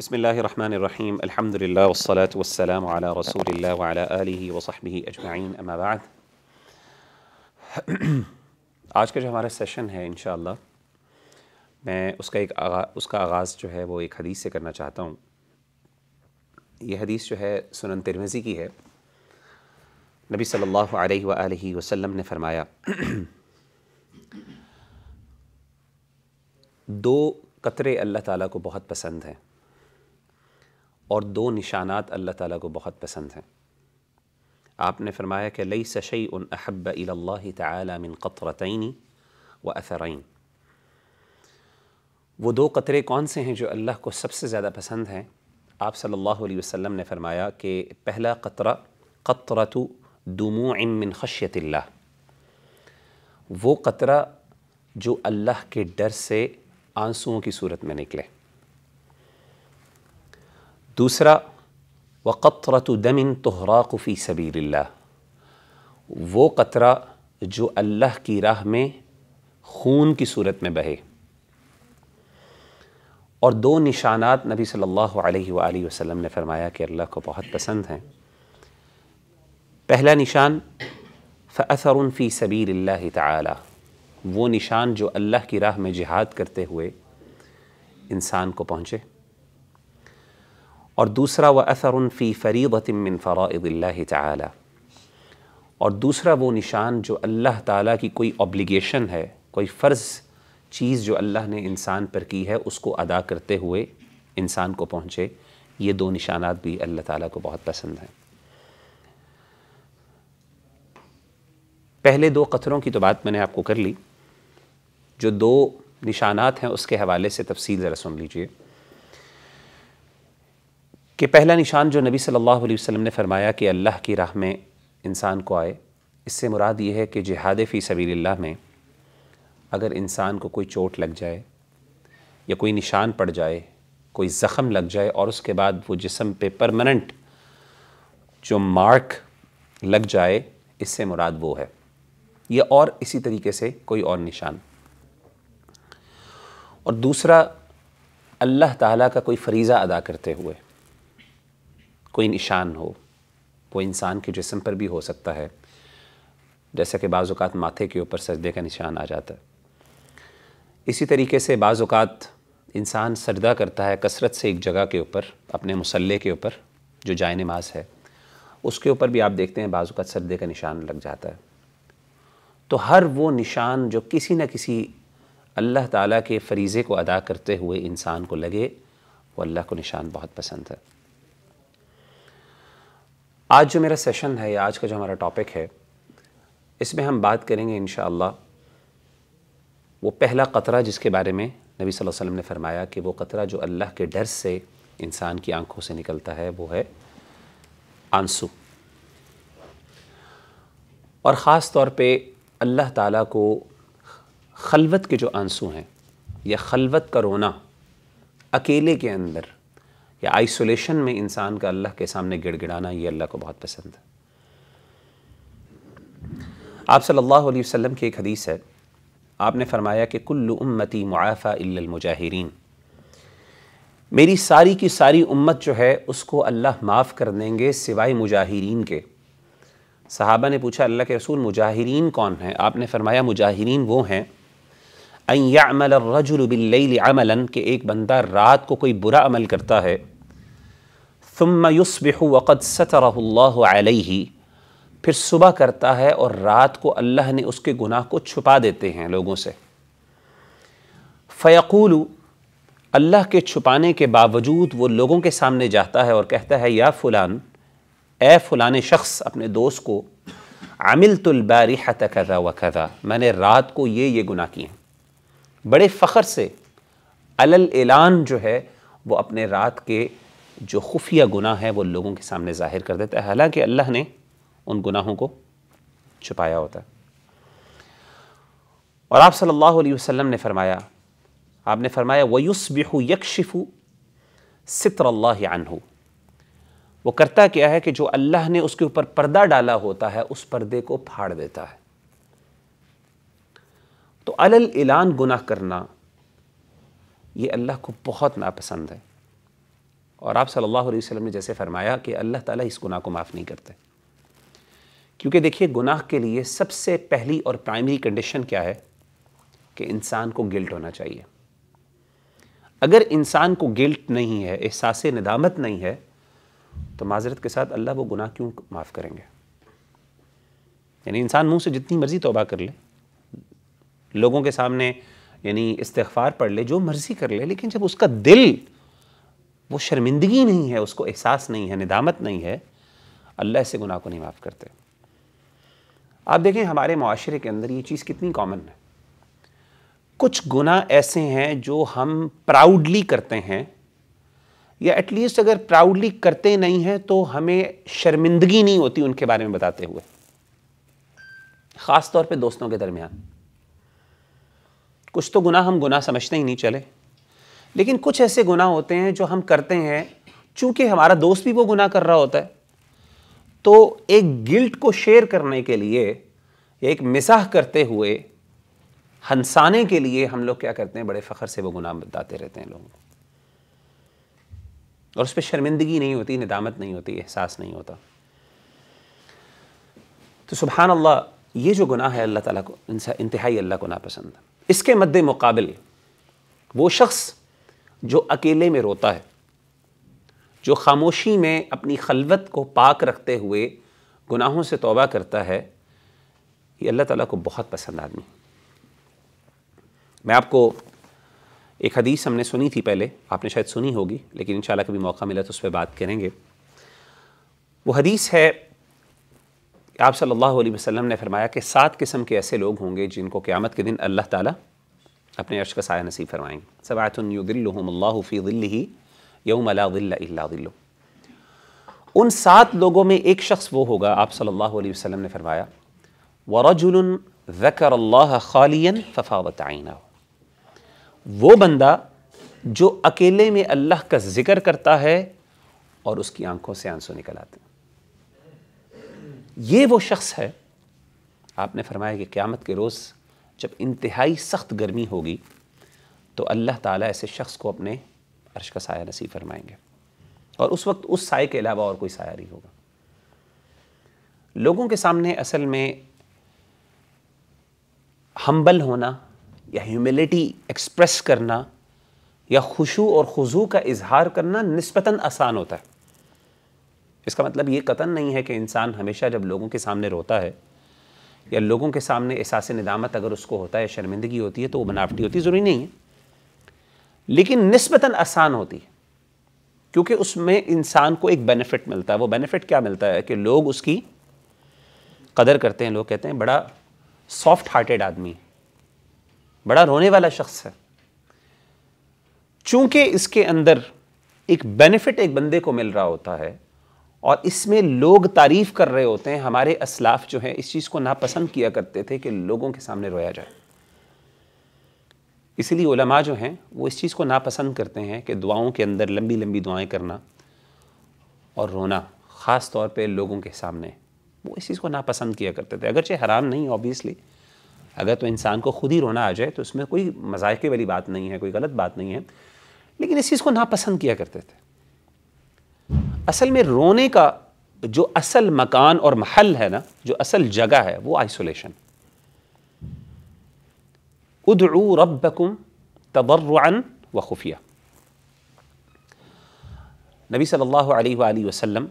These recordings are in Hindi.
बसमीम अल्हम्दुलिल्लाह वस्सलातु वस्सलाम अला रसूलिल्लाह व अला आलिहि व सहबिहि अजमईन अमा बाद आज का जो हमारा सेशन है इन मैं उसका एक आगा, उसका आगाज़ जो है वो एक हदीस से करना चाहता हूँ ये हदीस जो है सुनन तिरमिज़ी की है नबी सल्लल्लाहु अलैहि व आलिहि वसल्लम ने फरमाया दो कतरे अल्लाह ताला को बहुत पसंद हैं और दो निशानात अल्लाह ताला को बहुत पसंद हैं आपने फरमाया कि लई सशई उन अहब अल्ला क़तरतनी व असरैन वो दो कतरे कौन से हैं जो अल्लाह को सबसे ज़्यादा पसंद हैं आप सल्लल्लाहु अलैहि वसल्लम ने फरमाया कि पहला कतरा कतरतु दुमू मिन खशियतिल्ला वो कतरा जो अल्लाह के डर से आंसुओं की सूरत में निकले दूसरा वक़त्रत दमिन तहराक फ़ी सबील्ला वो कतरा जो अल्लाह की राह में खून की सूरत में बहे और दो निशानात नबी सल्लल्लाहु अलैहि वसल्लम ने फरमाया कि अल्लाह को बहुत पसंद हैं पहला निशान फ़सर फ़ी सबीर ताला वो निशान जो अल्लाह की राह में जिहाद करते हुए इंसान को पहुँचे और दूसरा व असर फ़ी फ़रीदतिमिन फ़राइदिल्ला और दूसरा वो निशान जो अल्लाह ताला की कोई ऑब्लिगेशन है कोई फ़र्ज़ चीज़ जो अल्लाह ने इंसान पर की है उसको अदा करते हुए इंसान को पहुँचे ये दो निशानात भी अल्लाह ताला को बहुत पसंद हैं पहले दो कतरों की तो बात मैंने आपको कर ली जो दो निशानात हैं उसके हवाले से तफसील ज़रा सुन लीजिए कि पहला निशान जो नबी सल्लल्लाहु अलैहि वसल्लम ने फरमाया कि अल्लाह की राह में इंसान को आए इससे मुराद ये है कि जिहाद फ़ी सबील में अगर इंसान को कोई चोट लग जाए या कोई निशान पड़ जाए कोई ज़ख़म लग जाए और उसके बाद वो जिसम पे परमानेंट जो मार्क लग जाए इससे मुराद वो है या और इसी तरीके से कोई और निशान और दूसरा अल्लाह ताला का कोई फरीज़ा अदा करते हुए कोई निशान हो वो इंसान के जिसम पर भी हो सकता है जैसे कि बाज़ात माथे के ऊपर सजदे का निशान आ जाता है इसी तरीके से बाज़ात इंसान सजदा करता है कसरत से एक जगह के ऊपर अपने मसल्ले के ऊपर जो जाय नमाज है उसके ऊपर भी आप देखते हैं बाज़ात सजदे का निशान लग जाता है तो हर वो निशान जो किसी न किसी अल्लाह ताला के फरीज़े को अदा करते हुए इंसान को लगे वो अल्लाह को निशान बहुत पसंद है आज जो मेरा सेशन है या आज का जो हमारा टॉपिक है इसमें हम बात करेंगे इन वो पहला क़तरा जिसके बारे में नबी सल्लल्लाहु अलैहि वसल्लम ने फरमाया कि वो क़तरा जो अल्लाह के डर से इंसान की आंखों से निकलता है वो है आंसू और ख़ास तौर पे अल्लाह ताला को खलवत के जो आंसू हैं या खलवत का रोना अकेले के अंदर या आइसोलेशन में इंसान का अल्लाह के सामने गिड़गिड़ाना ये अल्लाह को बहुत पसंद है आप सल्लल्लाहु अलैहि वसल्लम की एक हदीस है आपने फरमाया कि कुल्लु उम्मती मुआफ़ा मुजाहिरीन मेरी सारी की सारी उम्मत जो है उसको अल्लाह माफ़ कर देंगे सिवाय मुजाहिरीन के सहाबा ने पूछा अल्लाह के रसूल मुजाहिरीन कौन है आपने फरमाया मुजाहिरीन वो हैं अमल रजुल अमलन के एक बंदा रात को कोई बुरा अमल करता है ثم युसबिह वक़द सतरह अलैहि फिर सुबह करता है और रात को अल्लाह ने उसके गुनाह को छुपा देते हैं लोगों से फ़यकूल अल्लाह के छुपाने के बावजूद वो लोगों के सामने जाता है और कहता है या फ़ुलान ए फ़ुलान शख्स अपने दोस्त को आमिल तुलबारी हत कर्रा व कर्रा मैंने रात को ये ये गुनाह किए बड़े फ़ख्र से अलल एलान जो है वो अपने रात के जो खुफिया गुनाह है वो लोगों के सामने ज़ाहिर कर देता है हालांकि अल्लाह ने उन गुनाहों को छुपाया होता है और आप सल्लल्लाहु अलैहि वसल्लम ने फरमाया आपने फरमाया वयुसबिहु यकशिफ़ु सितर अनहू वो करता क्या है कि जो अल्लाह ने उसके ऊपर पर्दा डाला होता है उस पर्दे को फाड़ देता है तो अल ऐलान गुनाह करना ये अल्लाह को बहुत नापसंद है और आप सल्लल्लाहु अलैहि वसल्लम ने जैसे फरमाया कि अल्लाह ताला इस गुनाह को माफ़ नहीं करते क्योंकि देखिए गुनाह के लिए सबसे पहली और प्राइमरी कंडीशन क्या है कि इंसान को गिल्ट होना चाहिए अगर इंसान को गिल्ट नहीं है एहसास नदामत नहीं है तो माजरत के साथ अल्लाह वो गुनाह क्यों माफ़ करेंगे यानी इंसान मुंह से जितनी मर्ज़ी तोबा कर ले लोगों के सामने यानी इस्तफार पढ़ ले जो मर्ज़ी कर ले लेकिन जब उसका दिल वो शर्मिंदगी नहीं है उसको एहसास नहीं है निदामत नहीं है अल्लाह से गुनाह को नहीं माफ़ करते आप देखें हमारे माशरे के अंदर ये चीज़ कितनी कॉमन है कुछ गुना ऐसे हैं जो हम प्राउडली करते हैं या एटलीस्ट अगर प्राउडली करते नहीं हैं तो हमें शर्मिंदगी नहीं होती उनके बारे में बताते हुए ख़ास तौर पे दोस्तों के दरमियान कुछ तो गुना हम गुना समझते ही नहीं चले लेकिन कुछ ऐसे गुनाह होते हैं जो हम करते हैं चूंकि हमारा दोस्त भी वो गुनाह कर रहा होता है तो एक गिल्ट को शेयर करने के लिए या एक मिसाह करते हुए हंसाने के लिए हम लोग क्या करते हैं बड़े फ़ख्र से वो गुनाह बताते रहते हैं लोगों को और उस पर शर्मिंदगी नहीं होती निदामत नहीं होती एहसास नहीं होता तो सुबहान अल्लाह ये जो गुनाह है अल्लाह ताला को इंतहाई अल्लाह को नापसंद इसके मद्दे मुकाबले वो शख्स जो अकेले में रोता है जो खामोशी में अपनी खलवत को पाक रखते हुए गुनाहों से तौबा करता है ये अल्लाह ताला को बहुत पसंद आदमी मैं आपको एक हदीस हमने सुनी थी पहले आपने शायद सुनी होगी लेकिन इन कभी मौका मिला तो उस पर बात करेंगे वो हदीस है आप सल्लल्लाहु अलैहि वसल्लम ने फरमाया कि सात किस्म के ऐसे लोग होंगे जिनको क़्यामत के दिन अल्लाह ताला अपने अर्श का साया नसीब फरमाएंगे सबातुल्लाफ़ी दिल ही यौम दिल्लो उन सात लोगों में एक शख्स वो होगा आप सल्लल्लाहु अलैहि वसल्लम ने फरमाया वरजुल ज़कर अल्लाह खालियन फ़फावत आइना वो बंदा जो अकेले में अल्लाह का ज़िक्र करता है और उसकी आंखों से आंसू निकल आते हैं ये वो शख्स है आपने फरमाया कि क़्यामत के रोज़ जब इंतहाई सख्त गर्मी होगी तो अल्लाह ताला ऐसे शख्स को अपने अर्श का साया नसीब फरमाएंगे और उस वक्त उस साय के अलावा और कोई साया नहीं होगा लोगों के सामने असल में हम्बल होना या ह्यूमिलिटी एक्सप्रेस करना या खुशू और खुजू का इजहार करना नस्बता आसान होता है इसका मतलब ये कतन नहीं है कि इंसान हमेशा जब लोगों के सामने रोता है या लोगों के सामने एहसास निदामत अगर उसको होता है शर्मिंदगी होती है तो वो बनावटी होती ज़रूरी नहीं है लेकिन नस्बता आसान होती है क्योंकि उसमें इंसान को एक बेनिफिट मिलता है वो बेनिफिट क्या मिलता है कि लोग उसकी कदर करते हैं लोग कहते हैं बड़ा सॉफ्ट हार्टेड आदमी बड़ा रोने वाला शख्स है चूंकि इसके अंदर एक बेनिफिट एक बंदे को मिल रहा होता है और इसमें लोग तारीफ़ कर रहे होते हैं हमारे असलाफ जो हैं इस चीज़ को नापसंद किया करते थे कि लोगों के सामने रोया जाए इसीलिए उलमा जो हैं वो इस चीज़ को नापसंद करते हैं कि दुआओं के अंदर लंबी लंबी दुआएं करना और रोना ख़ास तौर पे लोगों के सामने वो इस चीज़ को नापसंद किया करते थे अगरचे हराम नहीं ऑब्वियसली अगर तो इंसान को ख़ुद ही रोना आ जाए तो उसमें कोई मजाक वाली बात नहीं है कोई गलत बात नहीं है लेकिन इस चीज़ को नापसंद किया करते थे असल में रोने का जो असल मकान और महल है ना जो असल जगह है वो आइसोलेशन उदू रबकुम तबर व खुफिया नबी सल्लल्लाहु अलैहि वसल्लम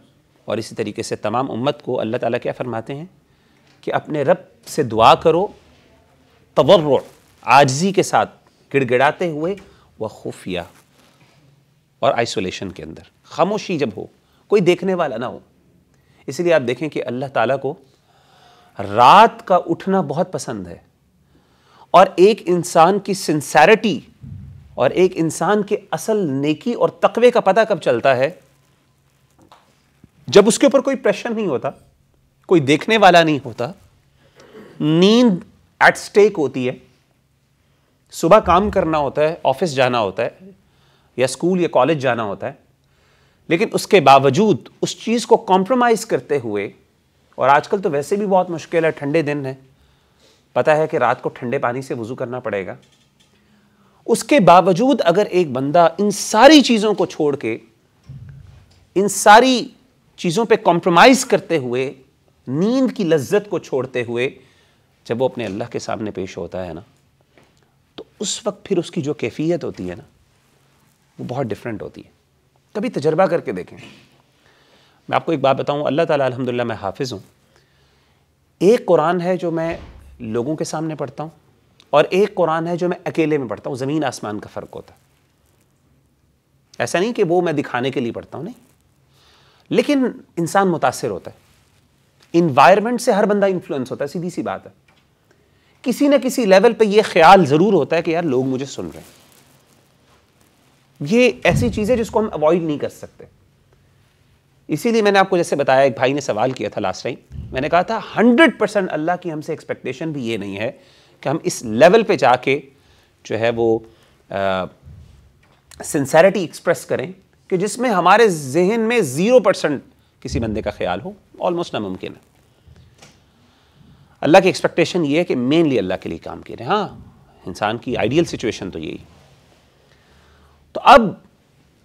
और इसी तरीके से तमाम उम्मत को अल्लाह ताला क्या फरमाते हैं कि अपने रब से दुआ करो तवर्र आजजी के साथ गिड़गिड़ाते हुए व खुफिया और आइसोलेशन के अंदर खामोशी जब हो कोई देखने वाला ना हो इसलिए आप देखें कि अल्लाह ताला को रात का उठना बहुत पसंद है और एक इंसान की सिंसैरिटी और एक इंसान के असल नेकी और तकवे का पता कब चलता है जब उसके ऊपर कोई प्रेशर नहीं होता कोई देखने वाला नहीं होता नींद एट स्टेक होती है सुबह काम करना होता है ऑफिस जाना होता है या स्कूल या कॉलेज जाना होता है लेकिन उसके बावजूद उस चीज़ को कॉम्प्रोमाइज़ करते हुए और आजकल तो वैसे भी बहुत मुश्किल है ठंडे दिन है पता है कि रात को ठंडे पानी से वज़ू करना पड़ेगा उसके बावजूद अगर एक बंदा इन सारी चीज़ों को छोड़ के इन सारी चीज़ों पे कॉम्प्रोमाइज़ करते हुए नींद की लज्जत को छोड़ते हुए जब वो अपने अल्लाह के सामने पेश होता है ना तो उस वक्त फिर उसकी जो कैफियत होती है ना वो बहुत डिफरेंट होती है कभी तजर्बा करके देखें मैं आपको एक बात बताऊं अल्लाह ताला अल्हम्दुलिल्लाह मैं हाफिज़ हूँ एक कुरान है जो मैं लोगों के सामने पढ़ता हूँ और एक कुरान है जो मैं अकेले में पढ़ता हूँ ज़मीन आसमान का फ़र्क होता है ऐसा नहीं कि वो मैं दिखाने के लिए पढ़ता हूँ नहीं लेकिन इंसान मुतासर होता है इन्वायरमेंट से हर बंदा इन्फ्लुएंस होता है सीधी सी बात है किसी न किसी लेवल पे ये ख्याल ज़रूर होता है कि यार लोग मुझे सुन रहे हैं ये ऐसी चीज़ है जिसको हम अवॉइड नहीं कर सकते इसीलिए मैंने आपको जैसे बताया एक भाई ने सवाल किया था लास्ट टाइम मैंने कहा था हंड्रेड परसेंट अल्लाह की हमसे एक्सपेक्टेशन भी ये नहीं है कि हम इस लेवल पे जाके जो है वो सिंसेरिटी एक्सप्रेस करें कि जिसमें हमारे जहन में ज़ीरो परसेंट किसी बंदे का ख्याल हो ऑलमोस्ट नामुमकिन है अल्लाह की एक्सपेक्टेशन ये है कि मेनली अल्लाह के लिए काम करें हाँ इंसान की आइडियल सिचुएशन तो यही तो अब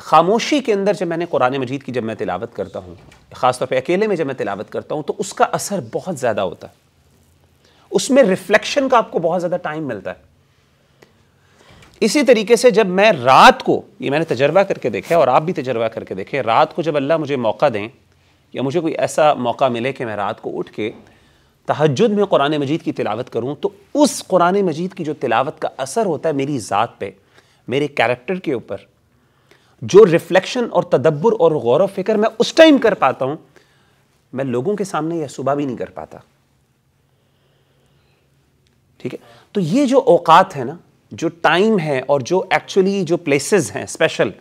खामोशी के अंदर जब मैंने कुरान मजीद की जब मैं तिलावत करता हूँ ख़ासतौर पर अकेले में जब मैं तिलावत करता हूँ तो उसका असर बहुत ज़्यादा होता है उसमें रिफ्लेक्शन का आपको बहुत ज़्यादा टाइम मिलता है इसी तरीके से जब मैं रात को ये मैंने तजर्बा करके देखा और आप भी तजर्बा करके देखें रात को जब अल्लाह मुझे मौका दें या मुझे कोई ऐसा मौका मिले कि मैं रात को उठ के तहजद में कुरान मजीद की तिलावत करूँ तो उस कुरान मजीद की जो तिलावत का असर होता है मेरी ज़ात पर मेरे कैरेक्टर के ऊपर जो रिफ्लेक्शन और तदब्बर और गौर फिक्र मैं उस टाइम कर पाता हूँ मैं लोगों के सामने यह सुबह भी नहीं कर पाता ठीक है तो ये जो औकात है ना जो टाइम है और जो एक्चुअली जो प्लेसेस हैं स्पेशल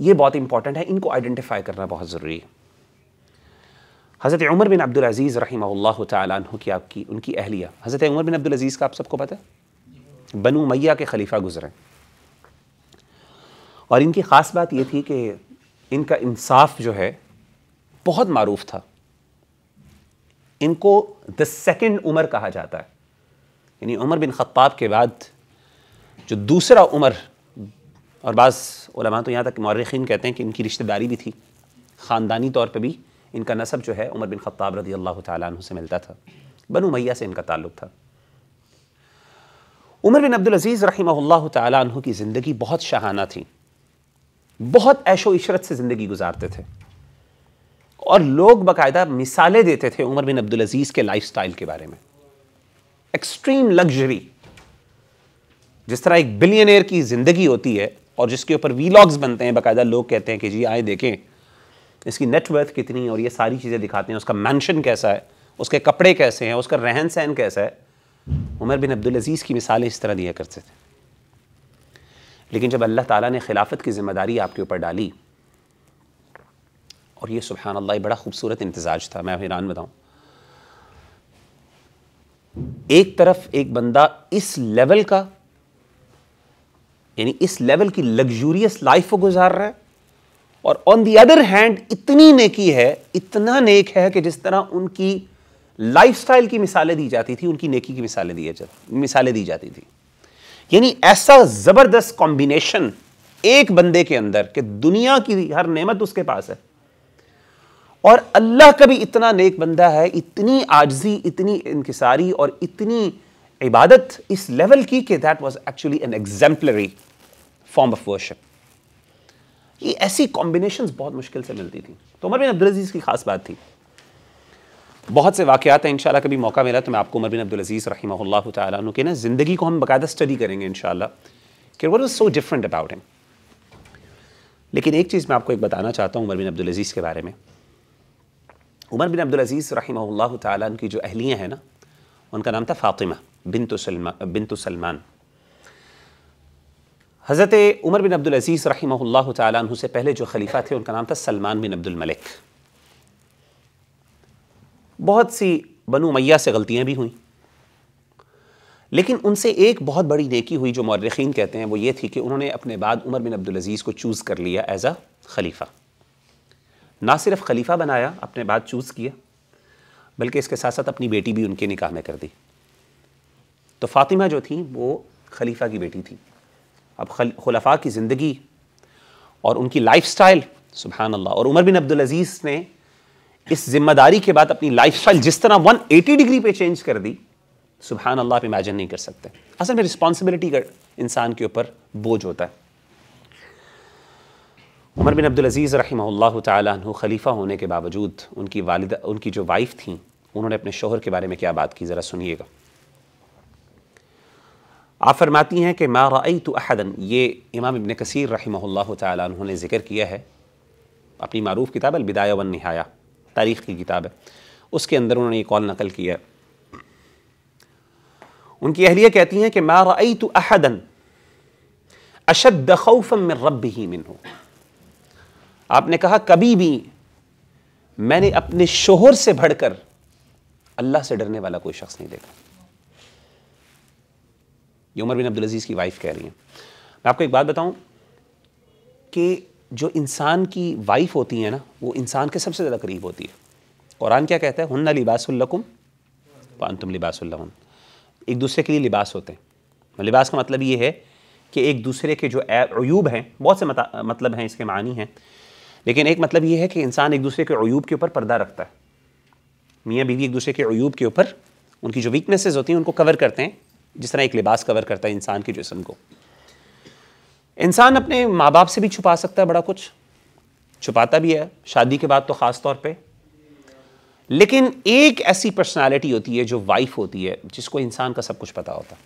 ये बहुत इंपॉर्टेंट है इनको आइडेंटिफाई करना बहुत ज़रूरी है हज़रत उमर बिन अब्दुल अजीज़ रही तु की आपकी उनकी अहलिया हज़रत उमर बिन अब्दुल अजीज़ का आप सबको पता है बनू मैया के खलीफा गुजरे और इनकी ख़ास बात ये थी कि इनका इंसाफ जो है बहुत मरूफ था इनको द सेकेंड उमर कहा जाता है यानी उमर बिन ख़त्ताब के बाद जो दूसरा उमर और बाज़ तो यहाँ तक मौरखीन कहते हैं कि इनकी रिश्तेदारी भी थी ख़ानदानी तौर पर भी इनका नसब जो है उमर बिन ख़त्ताब रदी अल्लाह तु से मिलता था बनु मैया से इनका ताल्लुक था उमर बिन अब्दुल अजीज़ रही तु की ज़िंदगी बहुत शाहाना थी बहुत ऐशो इशरत से ज़िंदगी गुजारते थे और लोग बाकायदा मिसालें देते थे उमर बिन अब्दुल अजीज़ के स्टाइल के बारे में एक्सट्रीम लग्जरी जिस तरह एक एयर की ज़िंदगी होती है और जिसके ऊपर वीलॉग्स बनते हैं बाकायदा लोग कहते हैं कि जी आए देखें इसकी नेटवर्थ कितनी है और ये सारी चीज़ें दिखाते हैं उसका मैंशन कैसा है उसके कपड़े कैसे हैं उसका रहन सहन कैसा है उमर बिन अब्दुल अजीज़ की मिसालें इस तरह दिया करते थे लेकिन जब अल्लाह ताला ने खिलाफत की ज़िम्मेदारी आपके ऊपर डाली और ये सुबहान अल्लाह बड़ा खूबसूरत इम्तजाज था मैं हैरान बताऊँ एक तरफ एक बंदा इस लेवल का यानी इस लेवल की लग्जूरियस लाइफ को गुजार रहा है और ऑन दी अदर हैंड इतनी नेकी है इतना नेक है कि जिस तरह उनकी लाइफस्टाइल की मिसालें दी जाती थी उनकी नेकी की मिसालें दी जाती मिसालें दी जाती थी यानी ऐसा ज़बरदस्त कॉम्बिनेशन एक बंदे के अंदर कि दुनिया की हर नेमत उसके पास है और अल्लाह का भी इतना नेक बंदा है इतनी आजजी इतनी इंकसारी और इतनी इबादत इस लेवल की कि that was actually an exemplary form of worship ये ऐसी कॉम्बिनेशंस बहुत मुश्किल से मिलती थी तो उमर बिन अब्दुल अजीज़ की खास बात थी बहुत से वाक़ात हैं इंशाल्लाह कभी मौका मिला तो मैं आपको उमर बिन अब्दुल अजीज़ रही तु के ना ज़िंदगी को हम बाकायदा स्टडी करेंगे इंशाल्लाह कि what is so different about him लेकिन एक चीज़ मैं आपको एक बताना चाहता हूँ उमर बिन अब्दुल अजीज़ के बारे में उमर बिन अब्दुल अजीज़ रही की जो अहलियाँ हैं ना उनका नाम था फ़ातिमा बिन सलमा बिन सलमान हज़रत उमर बिन अब्दुल अजीज़ रही से पहले जो खलीफा थे उनका नाम था सलमान बिन अब्दुल मलिक बहुत सी बनु मैया से गलतियाँ भी हुई लेकिन उनसे एक बहुत बड़ी नेकी हुई जो मौरखीन कहते हैं वो ये थी कि उन्होंने अपने बाद उमर बिन अब्दुल अजीज़ को चूज़ कर लिया एज़ अ खलीफ़ा ना सिर्फ खलीफा बनाया अपने बाद चूज़ किया बल्कि इसके साथ साथ अपनी बेटी भी उनके निकाह में कर दी तो फ़ातिमा जो थी वो खलीफा की बेटी थी अब खल खलफा की ज़िंदगी और उनकी लाइफ स्टाइल सुबहानल्ला और उमर बिन अब्दुलज़ीज़ ने इस जिम्मेदारी के बाद अपनी लाइफ स्टाइल जिस तरह 180 डिग्री पे चेंज कर दी सुबह अल्लाह आप इमेजिन नहीं कर सकते असल में रिस्पॉन्सिबिलिटी का इंसान के ऊपर बोझ होता है उमर बिन अब्दुल अजीज़ रही तु खलीफा होने के बावजूद उनकी वालदा उनकी जो वाइफ थी उन्होंने अपने शोहर के बारे में क्या बात की ज़रा सुनिएगा आप फरमाती हैं कि मा रई तो अहदन ये इमाम इबन कसीर रही तु ने ज़िक्र किया है अपनी मरूफ़ किताब अलबिदाया वन नहाया तारीख़ की किताब है उसके अंदर उन्होंने ये कॉल नकल किया है उनकी अहलिया कहती हैं कि मा तो अहदन अशद में रब ही मिन आपने कहा कभी भी मैंने अपने शोहर से भड़कर अल्लाह से डरने वाला कोई शख्स नहीं देखा ये उमर बिन अब्दुल अजीज़ की वाइफ कह रही हैं मैं आपको एक बात बताऊं कि जो इंसान की वाइफ होती है ना वो इंसान के सबसे ज़्यादा करीब होती है कुरान क्या कहता है हन्ना लिबासुल्लकुम पान तुम लिबास एक दूसरे के लिए लिबास होते हैं मतलब लिबास का मतलब ये है कि एक दूसरे के जो अयूब हैं बहुत से मतलब हैं इसके मानी हैं लेकिन एक मतलब ये है कि इंसान एक दूसरे के अयूब के ऊपर पर्दा रखता है मियाँ बीवी एक दूसरे के अयूब के ऊपर उनकी जो वीकनेसेस होती हैं उनको कवर करते हैं जिस तरह एक लिबास कवर करता है इंसान के जिसम को इंसान अपने माँ बाप से भी छुपा सकता है बड़ा कुछ छुपाता भी है शादी के बाद तो ख़ास तौर पे लेकिन एक ऐसी पर्सनालिटी होती है जो वाइफ होती है जिसको इंसान का सब कुछ पता होता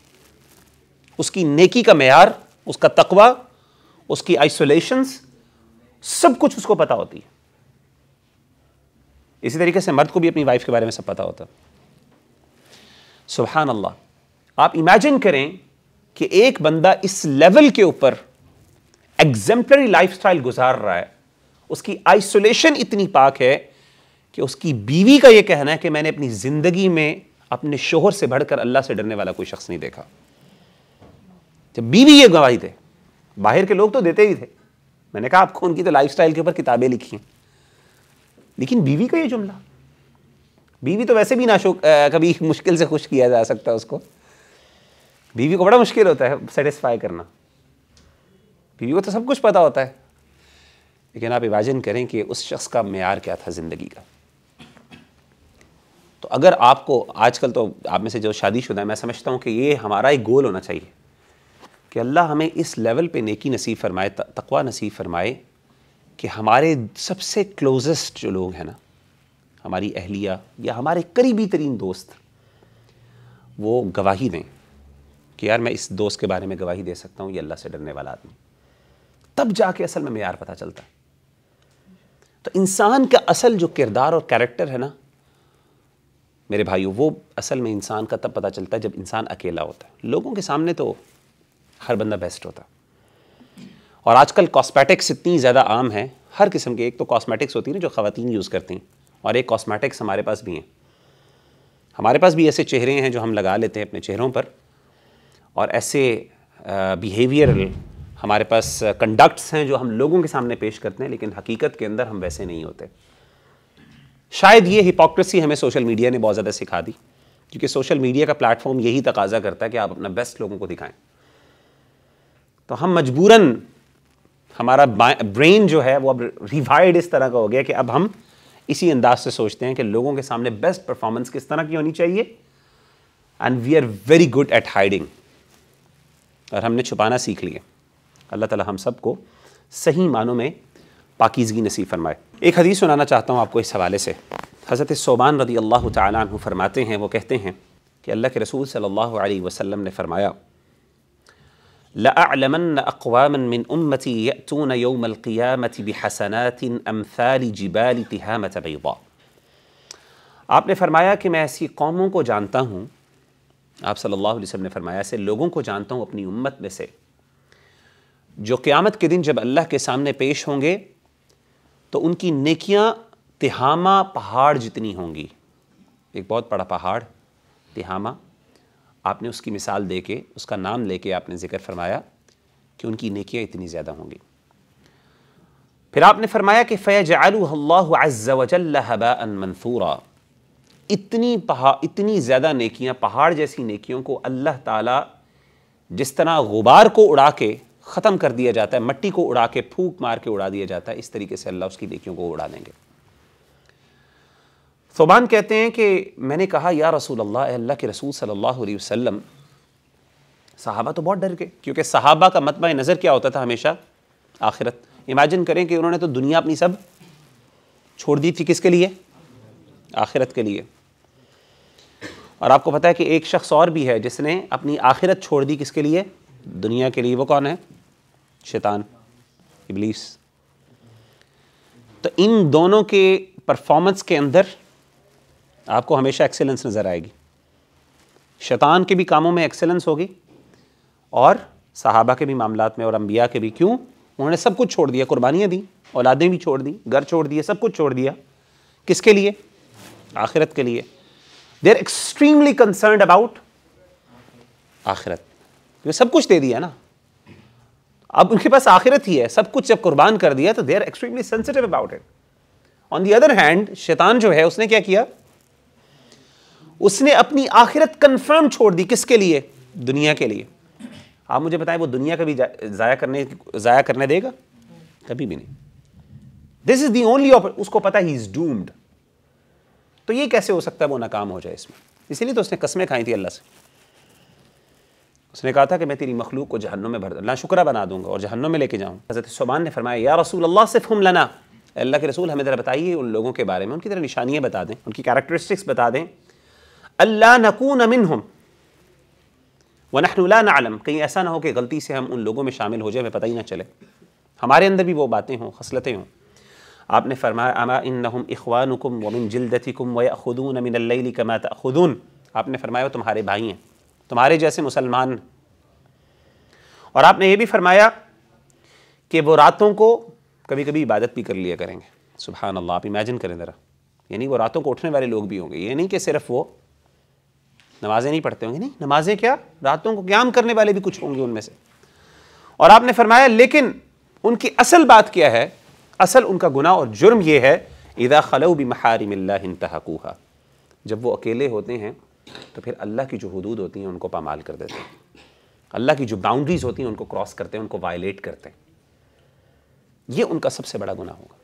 उसकी नेकी का मैार उसका तकवा उसकी आइसोलेशंस सब कुछ उसको पता होती है इसी तरीके से मर्द को भी अपनी वाइफ के बारे में सब पता होता सुबहान अल्लाह आप इमेजिन करें कि एक बंदा इस लेवल के ऊपर एग्जेम्पलरी स्टाइल गुजार रहा है उसकी आइसोलेशन इतनी पाक है कि उसकी बीवी का यह कहना है कि मैंने अपनी ज़िंदगी में अपने शोहर से बढ़कर अल्लाह से डरने वाला कोई शख्स नहीं देखा जब बीवी ये गवाही थे बाहर के लोग तो देते ही थे मैंने कहा आपको उनकी तो लाइफस्टाइल के ऊपर किताबें लिखी हैं लेकिन बीवी का ये जुमला बीवी तो वैसे भी ना शोक कभी मुश्किल से खुश किया जा सकता है उसको बीवी को बड़ा मुश्किल होता है सेटिस्फाई करना बीवी को तो सब कुछ पता होता है लेकिन आप इमेजिन करें कि उस शख्स का मैार क्या था ज़िंदगी का तो अगर आपको आजकल तो आप में से जो शादीशुदा है मैं समझता हूँ कि ये हमारा एक गोल होना चाहिए कि अल्लाह हमें इस लेवल पे नेकी नसीब फरमाए तकवा नसीब फरमाए कि हमारे सबसे क्लोजेस्ट जो लोग हैं ना हमारी अहलिया या हमारे करीबी तरीन दोस्त वो गवाही दें कि यार मैं इस दोस्त के बारे में गवाही दे सकता हूँ ये अल्लाह से डरने वाला आदमी तब जाके असल में मैार पता चलता है तो इंसान का असल जो किरदार और कैरेक्टर है ना मेरे भाइयों वो असल में इंसान का तब पता चलता है जब इंसान अकेला होता है लोगों के सामने तो हर बंदा बेस्ट होता और आजकल कॉस्मेटिक्स इतनी ज़्यादा आम है हर किस्म के एक तो कॉस्मेटिक्स होती है ना जो ख़वातीन यूज़ करती हैं और एक कॉस्मेटिक्स हमारे पास भी हैं हमारे पास भी ऐसे चेहरे हैं जो हम लगा लेते हैं अपने चेहरों पर और ऐसे बिहेवियरल हमारे पास कंडक्ट्स हैं जो हम लोगों के सामने पेश करते हैं लेकिन हकीकत के अंदर हम वैसे नहीं होते शायद ये हिपोक्रेसी हमें सोशल मीडिया ने बहुत ज़्यादा सिखा दी क्योंकि सोशल मीडिया का प्लेटफॉर्म यही तकाजा करता है कि आप अपना बेस्ट लोगों को दिखाएं तो हम मजबूरन हमारा ब्रेन जो है वो अब रिवाइड इस तरह का हो गया कि अब हम इसी अंदाज से सोचते हैं कि लोगों के सामने बेस्ट परफॉर्मेंस किस तरह की होनी चाहिए and we are very good at hiding और हमने छुपाना सीख लिया अल्लाह ताला हम सब को सही मानों में पाकिजगी नसीब फरमाए एक हदीस सुनाना चाहता हूँ आपको इस हवाले से हज़रत सोबान रदी अल्लाह तु फरमाते हैं वो कहते हैं कि अल्लाह के रसूल सल्लल्लाहु अलैहि वसल्लम ने फरमाया لأعلمن أقواما من أمتي يأتون يوم القيامة بحسنات أمثال جبال تهامة بيضاء आपने फरमाया कि मैं ऐसी कौमों को जानता हूँ आप सल्लल्लाहु अलैहि वसल्लम ने फरमाया से लोगों को जानता हूँ अपनी उम्मत में से जो क़्यामत के दिन जब अल्लाह के सामने पेश होंगे तो उनकी नेकियां तिहामा पहाड़ जितनी होंगी एक बहुत बड़ा पहाड़ तिहामा आपने उसकी मिसाल दे के उसका नाम लेके आपने ज़िक्र फरमाया कि उनकी नेकियां इतनी ज़्यादा होंगी फिर आपने फरमाया कि फ़ैजालहबा मंसूरा इतनी पहा इतनी ज़्यादा नेकियां पहाड़ जैसी नेकियों को अल्लाह ताला जिस तरह गुबार को उड़ा के ख़त्म कर दिया जाता है मट्टी को उड़ा के फूक मार के उड़ा दिया जाता है इस तरीके से अल्लाह उसकी बेटियों को उड़ा देंगे सोबान कहते हैं कि मैंने कहा या रसूल अल्लाह अल्लाह के रसूल सल्लल्लाहु अलैहि वसल्लम सहाबा तो बहुत डर गए क्योंकि साहबा का मतमा मतलब नज़र क्या होता था हमेशा आखिरत इमेजिन करें कि उन्होंने तो दुनिया अपनी सब छोड़ दी थी किसके लिए आखिरत के लिए और आपको पता है कि एक शख्स और भी है जिसने अपनी आखिरत छोड़ दी किसके लिए दुनिया के लिए वो कौन है शैतान इबलीस तो इन दोनों के परफॉर्मेंस के अंदर आपको हमेशा एक्सेलेंस नज़र आएगी शैतान के भी कामों में एक्सेलेंस होगी और साहबा के भी मामला में और अम्बिया के भी क्यों उन्होंने सब कुछ छोड़ दिया कुर्बानियाँ दी औलादें भी छोड़ दी घर छोड़ दिए सब कुछ छोड़ दिया किसके लिए आखिरत के लिए they are extremely concern about आखिरत सब कुछ दे दिया ना अब उनके पास आखिरत ही है सब कुछ जब कुर्बान कर दिया तो they are extremely sensitive about it on the other hand शैतान जो है उसने क्या किया उसने अपनी आखिरत कंफर्म छोड़ दी किसके लिए दुनिया के लिए आप मुझे बताएं वो दुनिया कभी ज़ाया करने ज़ाया करने देगा कभी भी नहीं दिस इज दी ओनली उसको पता ही इज डूम्ड तो ये कैसे हो सकता है वो नाकाम हो जाए इसमें इसीलिए तो उसने कस्में खाई थी अल्लाह से उसने कहा था कि मैं तेरी मखलूक को जहन्नम में भर ला शुक्रा बना दूंगा और जहन्नम में लेके जाऊँ हज़रत सुबान ने फरमाया या रसूल अल्लाह से हम लना अल्लाह के रसूल हमें ज़रा बताइए उन लोगों के बारे में उनकी तरह निशानियाँ बता दें उनकी कैरेक्टरिस्टिक्स बता दें अल्लाह नकून अमिन हम वनहला आलम कहीं ऐसा ना हो कि गलती से हम उन लोगों में शामिल हो जाए हमें पता ही ना चले हमारे अंदर भी वो बातें हों खसलतें हों आपने फरमाया इखवान कुम वमिन जिलदती कुम व खुदून अमिन कमा खुदून आपने फरमाया तुम्हारे भाई हैं तुम्हारे जैसे मुसलमान और आपने ये भी फरमाया कि वो रातों को कभी कभी इबादत भी कर लिया करेंगे सुबह अल्लाह आप इमेजिन करें ज़रा यानी वो रातों को उठने वाले लोग भी होंगे ये नहीं कि सिर्फ वो नमाज़ें नहीं पढ़ते होंगे नहीं नमाज़ें क्या रातों को क्याम करने वाले भी कुछ होंगे उनमें से और आपने फरमाया लेकिन उनकी असल बात क्या है असल उनका गुना और जुर्म यह है इदा खलऊ भी महारी मिल्ला जब वो अकेले होते हैं तो फिर अल्लाह की जो हदूद होती हैं उनको पामाल कर देते हैं अल्लाह की जो बाउंड्रीज़ होती हैं उनको क्रॉस करते हैं उनको वायलेट करते हैं ये उनका सबसे बड़ा गुना होगा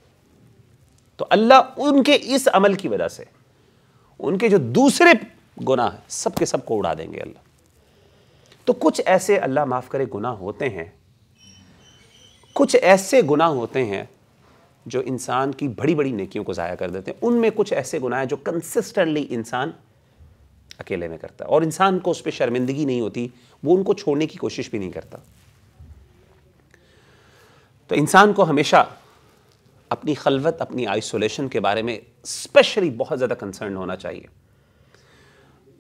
तो अल्लाह उनके इस अमल की वजह से उनके जो दूसरे गुनाह हैं सब के सब को उड़ा देंगे अल्लाह तो कुछ ऐसे अल्लाह माफ़ करे गुनाह होते हैं कुछ ऐसे गुनाह होते हैं जो इंसान की बड़ी बड़ी नेकियों को ज़ाया कर देते हैं उनमें कुछ ऐसे गुनाह हैं जो कंसिस्टेंटली इंसान अकेले में करता है और इंसान को उस पर शर्मिंदगी नहीं होती वो उनको छोड़ने की कोशिश भी नहीं करता तो इंसान को हमेशा अपनी खलवत अपनी आइसोलेशन के बारे में स्पेशली बहुत ज़्यादा कंसर्न होना चाहिए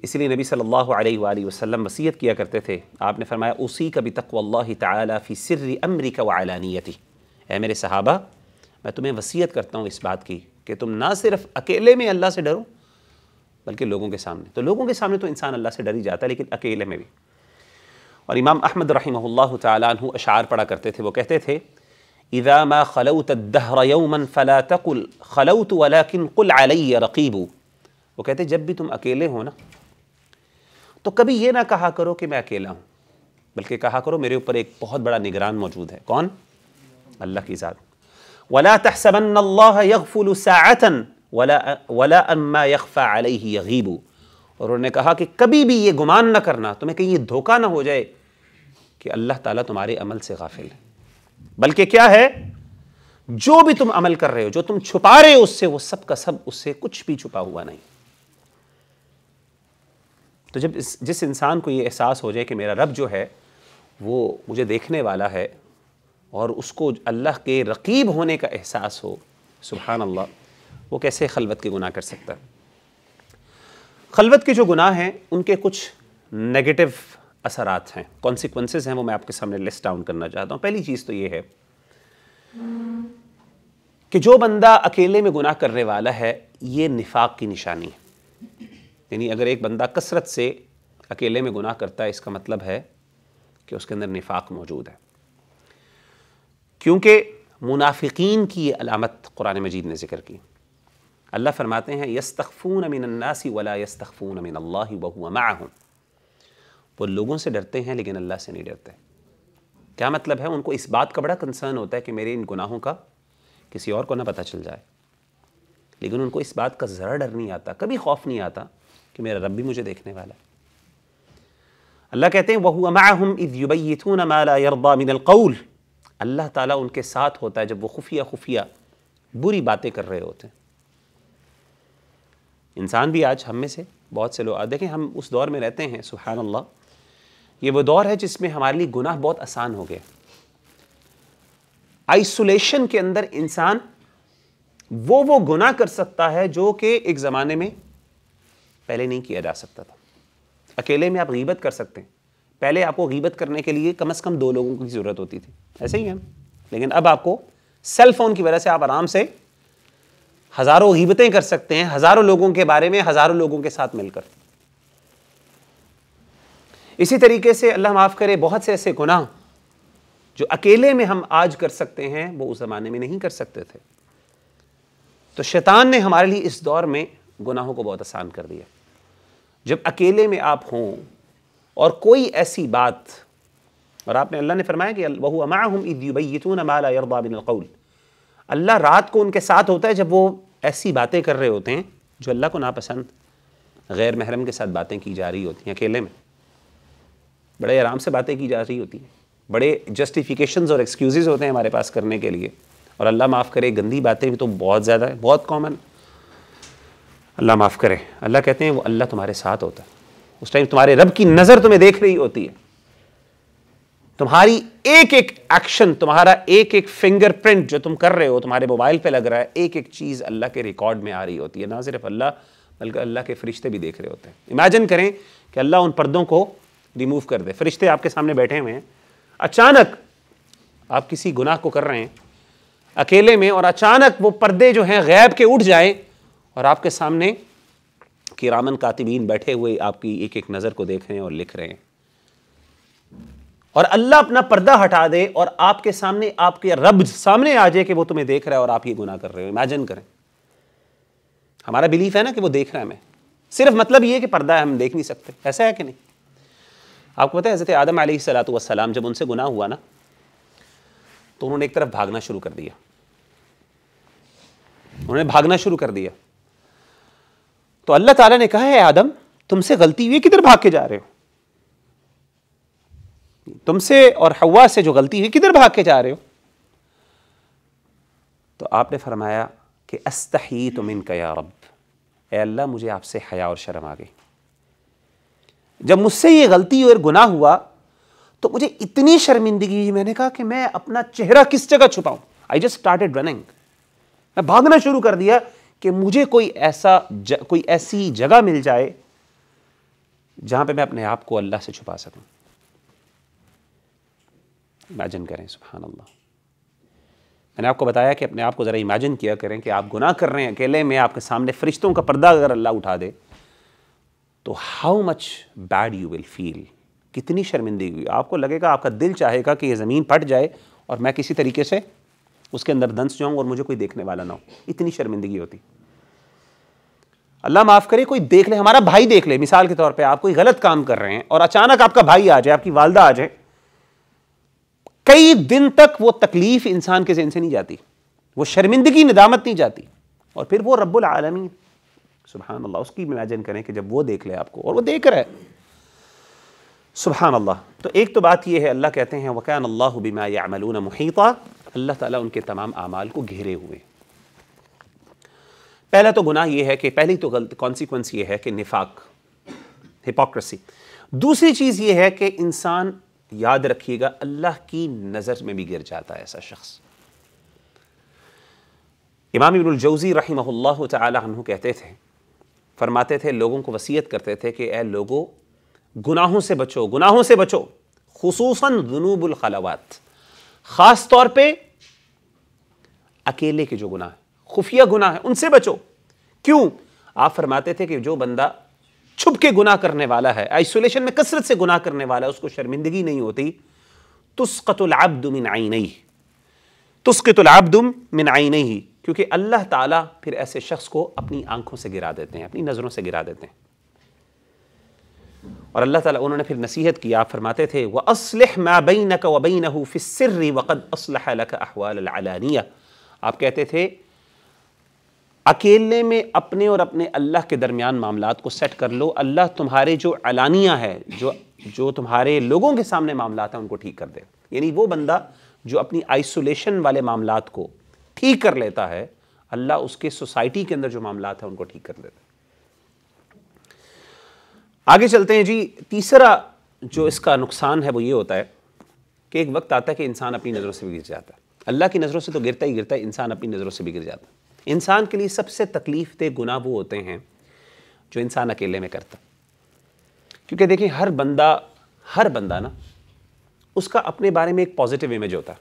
इसलिए नबी सल्लल्लाहु अलैहि वसल्लम वसीयत किया करते थे आपने फरमाया उसी कभी तकवल्ल फी सिर्र अमरीका व वालानियती ए मेरे सहाबा मैं तुम्हें वसीयत करता हूँ इस बात की कि तुम ना सिर्फ अकेले में अल्लाह से डरो बल्कि लोगों के सामने तो लोगों के सामने तो इंसान अल्लाह से डर ही जाता है लेकिन अकेले में भी और इमाम अहमद रही तु अशार पढ़ा करते थे वो कहते थे इदा मा खलौत दहरयमन फ़लात कुल खलौत वलाकिन कुल आलिय रकीबू वो कहते जब भी तुम अकेले हो ना तो कभी ये ना कहा करो कि मैं अकेला हूँ बल्कि कहा करो मेरे ऊपर एक बहुत बड़ा निगरान मौजूद है कौन अल्लाह की ज़ात वला तहसबन यगफुल सातन वला वला अम्मा यख्फ़ा अलैहि यगीबू और उन्होंने कहा कि कभी भी ये गुमान ना करना तुम्हें कहीं ये धोखा ना हो जाए कि अल्लाह ताला तुम्हारे अमल से गाफिल है बल्कि क्या है जो भी तुम अमल कर रहे हो जो तुम छुपा रहे हो उससे वो सब का सब उससे कुछ भी छुपा हुआ नहीं तो जब इस जिस इंसान को ये एहसास हो जाए कि मेरा रब जो है वो मुझे देखने वाला है और उसको अल्लाह के रकीब होने का एहसास हो सुबहानल्ला वो कैसे खलबत के गुनाह कर सकता है खलबत के जो गुनाह हैं उनके कुछ नेगेटिव असरात हैं कॉन्सिक्वेंसेज हैं वो मैं आपके सामने लिस्ट डाउन करना चाहता हूँ पहली चीज़ तो ये है कि जो बंदा अकेले में गुनाह करने वाला है ये निफाक की निशानी है यानी अगर एक बंदा कसरत से अकेले में गुनाह करता है इसका मतलब है कि उसके अंदर निफाक मौजूद है क्योंकि मुनाफिकीन की अलामत कुरान मजीद ने जिक्र की अल्लाह फरमाते हैं यस्तफ़ून अन्नासी वला यस्तफ़ून मिन अल्लाह वहुआ माहम वो लोगों से डरते हैं लेकिन अल्लाह से नहीं डरते क्या मतलब है उनको इस बात का बड़ा कंसर्न होता है कि मेरे इन गुनाहों का किसी और को ना पता चल जाए लेकिन उनको इस बात का ज़रा डर नहीं आता कभी खौफ नहीं आता कि मेरा रब भी मुझे देखने वाला है अल्लाह कहते हैं वह माहम इज़युबैतून मिन यरबा अल्लाह ताला उनके साथ होता है जब वो खुफिया खुफिया बुरी बातें कर रहे होते हैं इंसान भी आज हम में से बहुत से लोग देखें हम उस दौर में रहते हैं सुबहान अल्लाह ये वो दौर है जिसमें हमारे लिए गुनाह बहुत आसान हो गया आइसोलेशन के अंदर इंसान वो वो गुनाह कर सकता है जो कि एक ज़माने में पहले नहीं किया जा सकता था अकेले में आप गीबत कर सकते हैं पहले आपको गीबत करने के लिए कम से कम दो लोगों की ज़रूरत होती थी ऐसे ही है लेकिन अब आपको सेल फोन की वजह से आप आराम से हज़ारों हिबतें कर सकते हैं हज़ारों लोगों के बारे में हज़ारों लोगों के साथ मिलकर इसी तरीके से अल्लाह माफ़ करे बहुत से ऐसे गुनाह जो अकेले में हम आज कर सकते हैं वो उस ज़माने में नहीं कर सकते थे तो शैतान ने हमारे लिए इस दौर में गुनाहों को बहुत आसान कर दिया जब अकेले में आप हों और कोई ऐसी बात और आपने अल्लाह ने फरमाया कि अमा हम अल्लाह रात को उनके साथ होता है जब वो ऐसी बातें कर रहे होते हैं जो अल्लाह को नापसंद गैर महरम के साथ बातें की जा रही होती हैं अकेले में बड़े आराम से बातें की जा रही होती हैं बड़े जस्टिफिकेशन और एक्सक्यूज़ होते हैं हमारे पास करने के लिए और अल्लाह माफ़ करे गंदी बातें भी तो बहुत ज़्यादा है बहुत कॉमन अल्लाह माफ़ करे अल्लाह कहते हैं वो अल्लाह तुम्हारे साथ होता है उस टाइम तुम्हारे रब की नज़र तुम्हें देख रही होती है तुम्हारी एक एक एक्शन तुम्हारा एक एक फिंगरप्रिंट जो तुम कर रहे हो तुम्हारे मोबाइल पे लग रहा है एक एक चीज़ अल्लाह के रिकॉर्ड में आ रही होती है ना सिर्फ अल्लाह बल्कि अल्लाह के फरिश्ते भी देख रहे होते हैं इमेजिन करें कि अल्लाह उन पर्दों को रिमूव कर दे फरिश्ते आपके सामने बैठे हुए हैं अचानक आप किसी गुनाह को कर रहे हैं अकेले में और अचानक वो पर्दे जो हैं गैब के उठ जाएं और आपके सामने किरामन कातिबीन बैठे हुए आपकी एक एक नज़र को देख रहे हैं और लिख रहे हैं और अल्लाह अपना पर्दा हटा दे और आपके सामने आपके रब सामने आ जाए कि वो तुम्हें देख रहा है और आप ये गुना कर रहे हो इमेजिन करें हमारा बिलीफ है ना कि वो देख रहा है हमें सिर्फ मतलब ये कि पर्दा है हम देख नहीं सकते ऐसा है कि नहीं आपको पता है हज़रत आदम सलात वसलाम जब उनसे गुना हुआ ना तो उन्होंने एक तरफ भागना शुरू कर दिया उन्होंने भागना शुरू कर दिया तो अल्लाह ताला ने कहा है आदम तुमसे गलती हुई किधर भाग के जा रहे हो तुमसे और हवा से जो गलती हुई किधर भाग के जा रहे हो तो आपने फरमाया कि अस्तही तुम इन या रब ए अल्लाह मुझे आपसे हया और शर्म आ गई जब मुझसे ये गलती और गुनाह हुआ तो मुझे इतनी शर्मिंदगी हुई मैंने कहा कि मैं अपना चेहरा किस जगह छुपाऊं आई जस्ट स्टार्टेड रनिंग मैं भागना शुरू कर दिया कि मुझे कोई ऐसा कोई ऐसी जगह मिल जाए जहां पे मैं अपने आप को अल्लाह से छुपा सकूं इमेजिन करें सुबहान अल्लाह मैंने आपको बताया कि अपने आप को ज़रा इमेजिन किया करें कि आप गुनाह कर रहे हैं अकेले में आपके सामने फरिश्तों का पर्दा अगर अल्लाह उठा दे तो how much bad you will feel कितनी शर्मिंदगी हुई आपको लगेगा आपका दिल चाहेगा कि ये ज़मीन फट जाए और मैं किसी तरीके से उसके अंदर दंस जाऊँ और मुझे कोई देखने वाला ना हो इतनी शर्मिंदगी होती अल्लाह माफ़ करे कोई देख ले हमारा भाई देख ले मिसाल के तौर पे आप कोई गलत काम कर रहे हैं और अचानक आपका भाई आ जाए आपकी वालदा आ जाए कई दिन तक वो तकलीफ इंसान के जहन से नहीं जाती वो शर्मिंदगी निदामत नहीं जाती और फिर वो रब्बुल आलमीन सुबहान अल्लाह उसकी इमेजिन करें कि जब वो देख ले आपको और वो देख रहा है सुबहान अल्लाह तो एक तो बात यह है अल्लाह कहते हैं वकान अल्लाह बिमा यामलून मुहीता अल्लाह ताला उनके तमाम अमाल को घेरे हुए पहला तो गुनाह यह है कि पहली तो गलत कॉन्सिक्वेंस ये है कि निफाक हिपोक्रेसी दूसरी चीज़ ये है कि इंसान याद रखिएगा अल्लाह की नज़र में भी गिर जाता है ऐसा शख्स इमाम इबनजौज़ी रही तहु कहते थे फरमाते थे लोगों को वसीयत करते थे कि ए लोगो गुनाहों से बचो गुनाहों से बचो खूस जुनूबुलखलावात ख़ास तौर पर अकेले के जो गुनाह खुफिया गुनाह है उनसे बचो क्यों आप फरमाते थे कि जो बंदा छुप के गुना करने वाला है आइसोलेशन में कसरत से गुना करने वाला है उसको शर्मिंदगी नहीं होती तुस्कतुलआबदु मिन आइनई तुस्कतुलआबदु मिन क्योंकि अल्लाह ताला फिर ऐसे शख्स को अपनी आंखों से गिरा देते हैं अपनी नज़रों से गिरा देते हैं और अल्लाह ताला उन्होंने फिर नसीहत की आप फरमाते थे वह असल माबई नक वबई नफ़िसर्री वक़द आप कहते थे अकेले में अपने और अपने अल्लाह के दरमियान मामला को सेट कर लो अल्लाह तुम्हारे जो अलानिया है जो जो तुम्हारे लोगों के सामने मामला हैं उनको ठीक कर दे यानी वो बंदा जो अपनी आइसोलेशन वाले मामला को ठीक कर लेता है अल्लाह उसके सोसाइटी के अंदर जो मामला है उनको ठीक कर देता है आगे चलते हैं जी तीसरा जो इसका नुकसान है वो ये होता है कि एक वक्त आता है कि इंसान अपनी नज़रों से भी गिर जाता है अल्लाह की नज़रों से तो गिरता ही गिरता है इंसान अपनी नज़रों से भी गिर जाता है इंसान के लिए सबसे तकलीफ दे गुना वो होते हैं जो इंसान अकेले में करता क्योंकि देखिए हर बंदा हर बंदा ना उसका अपने बारे में एक पॉजिटिव इमेज होता है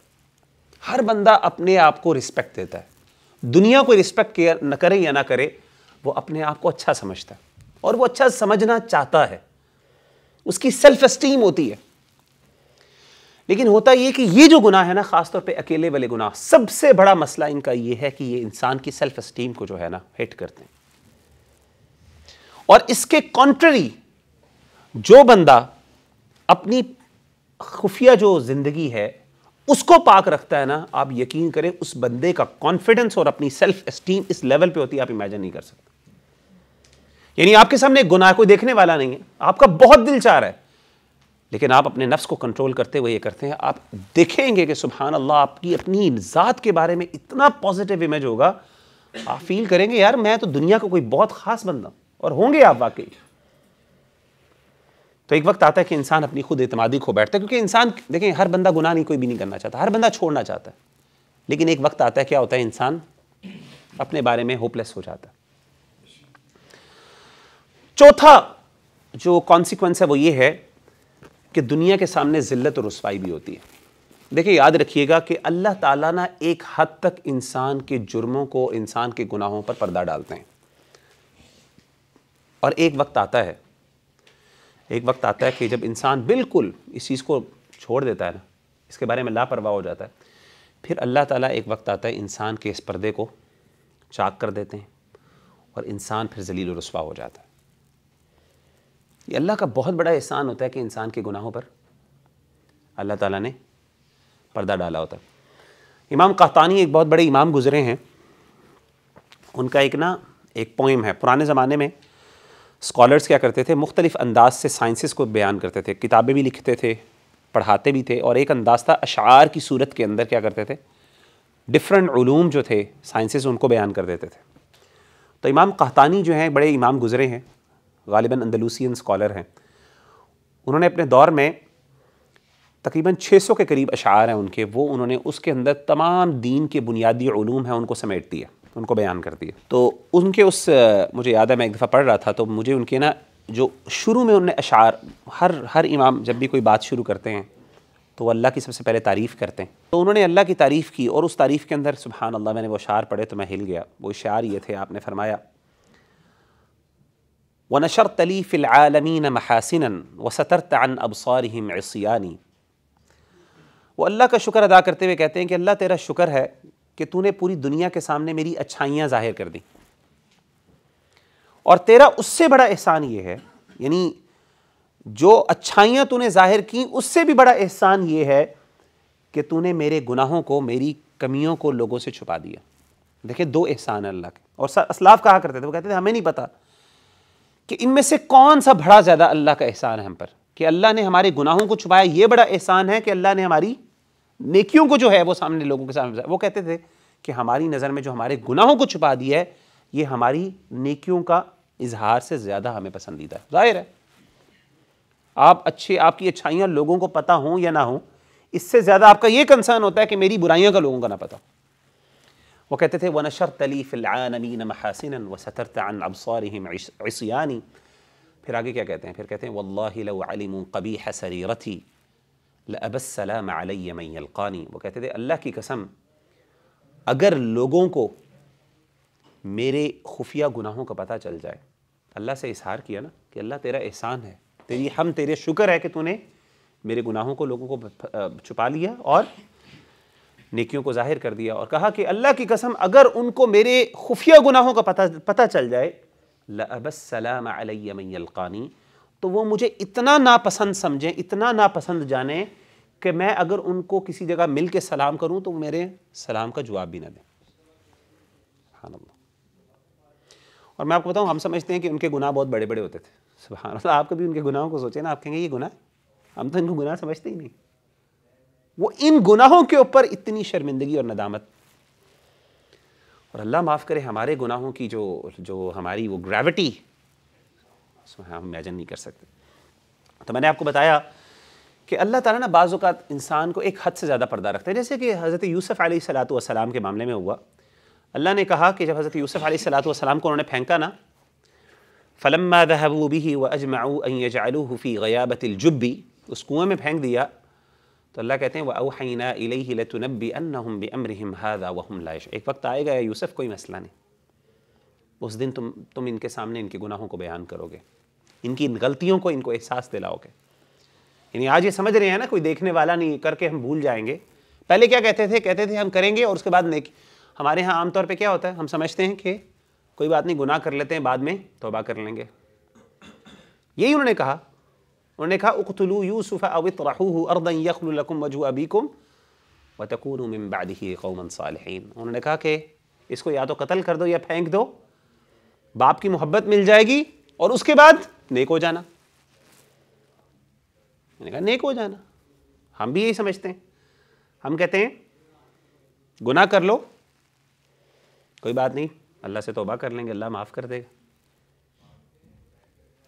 हर बंदा अपने आप को रिस्पेक्ट देता है दुनिया को रिस्पेक्ट न करे या ना करे वो अपने आप को अच्छा समझता है और वो अच्छा समझना चाहता है उसकी सेल्फ इस्टीम होती है लेकिन होता ये कि ये जो गुनाह है ना ख़ासतौर पे अकेले वाले गुनाह सबसे बड़ा मसला इनका यह है कि ये इंसान की सेल्फ स्टीम को जो है ना हिट करते हैं और इसके कॉन्ट्ररी जो बंदा अपनी खुफिया जो ज़िंदगी है उसको पाक रखता है ना आप यकीन करें उस बंदे का कॉन्फिडेंस और अपनी सेल्फ इस्टीम इस लेवल पे होती है आप इमेजिन नहीं कर सकते यानी आपके सामने गुनाह कोई देखने वाला नहीं है आपका बहुत दिल चाह रहा है लेकिन आप अपने नफ्स को कंट्रोल करते हुए ये करते हैं आप देखेंगे कि सुबहान अल्लाह आपकी अपनी ज़ात के बारे में इतना पॉजिटिव इमेज होगा आप फील करेंगे यार मैं तो दुनिया का को कोई बहुत ख़ास बंदा और होंगे आप वाकई तो एक वक्त आता है कि इंसान अपनी खुद अतमादी खो बैठता है क्योंकि इंसान देखें हर बंदा गुनाह नहीं कोई भी नहीं करना चाहता हर बंदा छोड़ना चाहता है लेकिन एक वक्त आता है क्या होता है इंसान अपने बारे में होपलेस हो जाता है चौथा जो कॉन्सिक्वेंस है वो ये है कि दुनिया के सामने ज़िल्लत और रसवाई भी होती है देखिए याद रखिएगा कि अल्लाह ताला ना एक हद तक इंसान के जुर्मों को इंसान के गुनाहों पर पर्दा डालते हैं और एक वक्त आता है एक वक्त आता है कि जब इंसान बिल्कुल इस चीज़ को छोड़ देता है ना इसके बारे में लापरवाह हो जाता है फिर अल्लाह ताला एक वक्त आता है इंसान के इस पर्दे को चाक कर देते हैं और इंसान फिर जलील रसवा हो जाता है ये अल्लाह का बहुत बड़ा एहसान होता है कि इंसान के गुनाहों पर अल्लाह ताला ने पर्दा डाला होता है इमाम कहतानी एक बहुत बड़े इमाम गुज़रे हैं उनका एक ना एक पोइम है पुराने ज़माने में स्कॉलर्स क्या करते थे मुख्तलिफ़ अंदाज से साइंसिस को बयान करते थे किताबें भी लिखते थे पढ़ाते भी थे और एक अंदाज था अशार की सूरत के अंदर क्या करते थे डिफरेंट ूम जो थे साइंसेस उनको बयान कर देते थे तो इमाम कहतानी जो हैं बड़े इमाम गुज़रे हैं गालिबा अंदलूसियन स्कॉलर हैं उन्होंने अपने दौर में तकरीबन 600 के करीब अशार हैं उनके वो उन्होंने उसके अंदर तमाम दीन के बुनियादी ूम हैं उनको समेट दिए उनको बयान कर दिए तो उनके उस मुझे याद है मैं एक दफ़ा पढ़ रहा था तो मुझे उनके ना जो शुरू में उनने अशार हर हर इमाम जब भी कोई बात शुरू करते हैं तो अल्लाह की सबसे पहले तारीफ़ करते हैं तो उन्होंने अल्लाह की तारीफ़ की और उस तारीफ़ के अंदर सुबहान अल्लाह मैंने वो अशार पढ़े तो मैं हिल गया वो इशार ये थे आपने फरमाया ونشرت لي في العالمين محاسنا वसतरत अन अबसारहम عصياني वो अल्लाह का शुक्र अदा करते हुए कहते हैं कि अल्लाह तेरा शुक्र है कि तूने पूरी दुनिया के सामने मेरी अच्छाइयाँ ज़ाहिर कर दी और तेरा उससे बड़ा एहसान ये है यानी जो अच्छाइयाँ तूने ज़ाहिर की उससे भी बड़ा एहसान ये है कि तूने मेरे गुनाहों को मेरी कमियों को लोगों से छुपा दिया देखिए दो एहसान है अल्लाह के और असलाफ कहा करते थे वो कहते थे हमें नहीं पता कि इनमें से कौन सा बड़ा ज़्यादा अल्लाह का एहसान है हम पर कि अल्लाह ने हमारे गुनाहों को छुपाया ये बड़ा एहसान है कि अल्लाह ने हमारी नेकियों को जो है वो सामने लोगों के सामने वो कहते थे कि हमारी नज़र में जो हमारे गुनाहों को छुपा दिया है ये हमारी नेकियों का इजहार से ज़्यादा हमें पसंदीदा है जाहिर है आप अच्छे आपकी अच्छाइयाँ लोगों को पता हों या ना हों इससे ज़्यादा आपका ये कंसर्न होता है कि मेरी बुराइयों का लोगों का ना पता हो वो कहते थे वनशर तलीफ़िलमीन महासिन वसतरत अन फिर आगे क्या कहते हैं फिर कहते हैं वल्लम कबी है सरीरथी लबसलम वो कहते थे अल्लाह की कसम अगर लोगों को मेरे खुफिया गुनाहों का पता चल जाए अल्लाह से इशार किया ना कि अल्लाह तेरा एहसान है तेरी हम तेरे शुक्र है कि तूने मेरे गुनाहों को लोगों को छुपा लिया और नेकियों को जाहिर कर दिया और कहा कि अल्लाह की कसम अगर उनको मेरे खुफिया गुनाहों का पता पता चल जाए लबसलाम तो वो मुझे इतना नापसंद समझें इतना नापसंद जाने कि मैं अगर उनको किसी जगह मिल के सलाम करूँ तो मेरे सलाम का जवाब भी ना दें और मैं आपको बताऊँ हम समझते हैं कि उनके गुनाह बहुत बड़े बड़े होते थे सुबह आप कभी उनके गुनाहों को सोचें ना आप कहेंगे ये गुनाह हम तो इनको गुनाह समझते ही नहीं वो इन गुनाहों के ऊपर इतनी शर्मिंदगी और नदामत और अल्लाह माफ़ करे हमारे गुनाहों की जो जो हमारी वो ग्रेविटी उसमें हम इमेजन नहीं कर सकते तो मैंने आपको बताया कि अल्लाह ताला ना बाज़ इंसान को एक हद से ज़्यादा पर्दा रखता है जैसे कि हज़रत यूसुफ़ सलाम के मामले में हुआ अल्लाह ने कहा कि जब हज़रत यूसुफ़ सलाम को उन्होंने फेंका ना फ़लम दहबू भी व अजमाऊ अजमाऊफ़ी गयाबतिलजुब्बी उस कुएँ में फेंक दिया तो अल्लाह कहते हैं हम बे अमर हम हादा वहम लाइश एक वक्त आएगा यूसफ यूसुफ कोई मसला नहीं उस दिन तुम तुम इनके सामने इनके गुनाहों को बयान करोगे इनकी इन गलतियों को इनको एहसास दिलाओगे यानी आज ये समझ रहे हैं ना कोई देखने वाला नहीं करके हम भूल जाएंगे पहले क्या कहते थे कहते थे हम करेंगे और उसके बाद नेक हमारे यहाँ आमतौर पर क्या होता है हम समझते हैं कि कोई बात नहीं गुनाह कर लेते हैं बाद में तोबा कर लेंगे यही उन्होंने कहा उन्होंने कहा उख्तलू यूसुफ़ अवित रहू अरदन यखलकुम वजू अबीकुम वतकून तकून ही कौमन सालहीन उन्होंने कहा कि इसको या तो कत्ल कर दो या फेंक दो बाप की मोहब्बत मिल जाएगी और उसके बाद नेक हो जाना मैंने कहा नेक हो जाना हम भी यही समझते हैं हम कहते हैं गुनाह कर लो कोई बात नहीं अल्लाह से तोबा कर लेंगे अल्लाह माफ़ कर देगा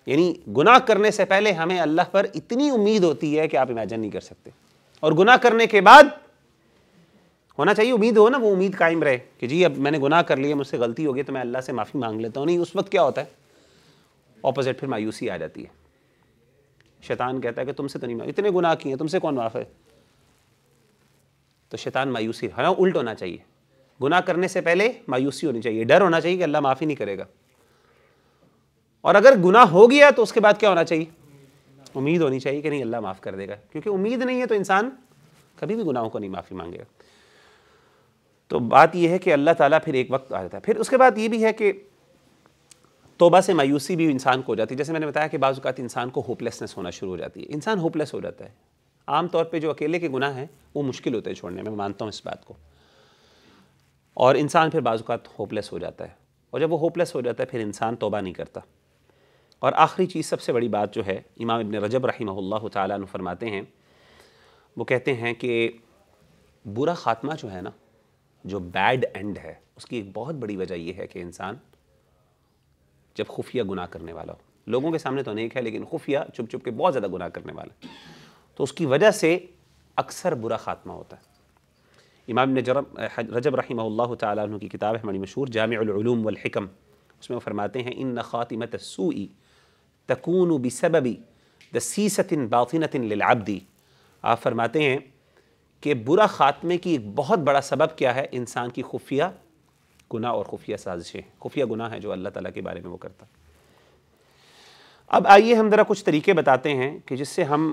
यानी गुनाह करने से पहले हमें अल्लाह पर इतनी उम्मीद होती है कि आप इमेजन नहीं कर सकते और गुनाह करने के बाद होना चाहिए उम्मीद हो ना वो उम्मीद कायम रहे कि जी अब मैंने गुनाह कर लिया मुझसे गलती हो गई तो मैं अल्लाह से माफ़ी मांग लेता हूँ नहीं उस वक्त क्या होता है ऑपोजिट फिर मायूसी आ जाती है शैतान कहता है कि तुमसे तो नहीं इतने गुनाह किए तुमसे कौन माफ़ है तो शैतान मायूसी हाँ उल्ट होना चाहिए गुनाह करने से पहले मायूसी होनी चाहिए डर होना चाहिए कि अल्लाह माफ़ी नहीं करेगा और अगर गुना हो गया तो उसके बाद क्या होना चाहिए उम्मीद होनी चाहिए कि नहीं अल्लाह माफ़ कर देगा क्योंकि उम्मीद नहीं है तो इंसान कभी भी गुनाहों को नहीं माफ़ी मांगेगा तो बात यह है कि अल्लाह ताला फिर एक वक्त आ जाता है फिर उसके बाद ये भी है कि तोबा से मायूसी भी इंसान को हो जाती है जैसे मैंने बताया कि बाज़ात इंसान को होपलेसनेस होना शुरू हो जाती है इंसान होपलेस हो जाता है आमतौर पर जो अकेले के गुनाह हैं वो मुश्किल होते हैं छोड़ने में मानता हूँ इस बात को और इंसान फिर बाज़ात होपलेस हो जाता है और जब वो होपलेस हो जाता है फिर इंसान तोबा नहीं करता और आखिरी चीज़ सबसे बड़ी बात जो है इमाम इबन रजब रही ताला फरमाते हैं वो कहते हैं कि बुरा ख़ात्मा जो है ना जो बैड एंड है उसकी एक बहुत बड़ी वजह यह है कि इंसान जब खुफिया गुनाह करने वाला हो लोगों के सामने तो नेक है लेकिन खुफिया चुप चुप के बहुत ज़्यादा गुनाह करने वाला तो उसकी वजह से अक्सर बुरा ख़ात्मा होता है इमाम ने जरम रजब रही तुम की किताब है बड़ी मशहूर जाम वलहकम उसमें वो फरमाते हैं इन ख़ातिमत सूई तकून बसबबी दसीसतिन बातिनतिन लिलआबदी आप फरमाते हैं कि बुरा ख़ात्मे की एक बहुत बड़ा सबब क्या है इंसान की खुफिया गुना और खुफिया साजिशें खुफिया गुना है जो अल्लाह ताला के बारे में वो करता अब आइए हम ज़रा कुछ तरीके बताते हैं कि जिससे हम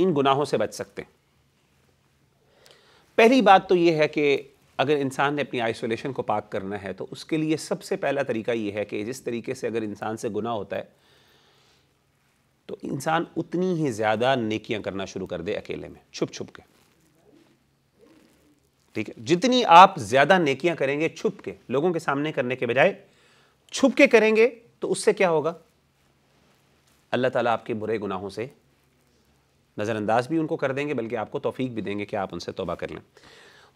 इन गुनाहों से बच सकते हैं पहली बात तो ये है कि अगर इंसान ने अपनी आइसोलेशन को पाक करना है तो उसके लिए सबसे पहला तरीका ये है कि जिस तरीके से अगर इंसान से गुनाह होता है तो इंसान उतनी ही ज़्यादा नेकियां करना शुरू कर दे अकेले में छुप छुप के ठीक है जितनी आप ज़्यादा नेकियां करेंगे छुप के लोगों के सामने करने के बजाय छुप के करेंगे तो उससे क्या होगा अल्लाह ताला आपके बुरे गुनाहों से नज़रअंदाज भी उनको कर देंगे बल्कि आपको तोफ़ी भी देंगे कि आप उनसे तोबा कर लें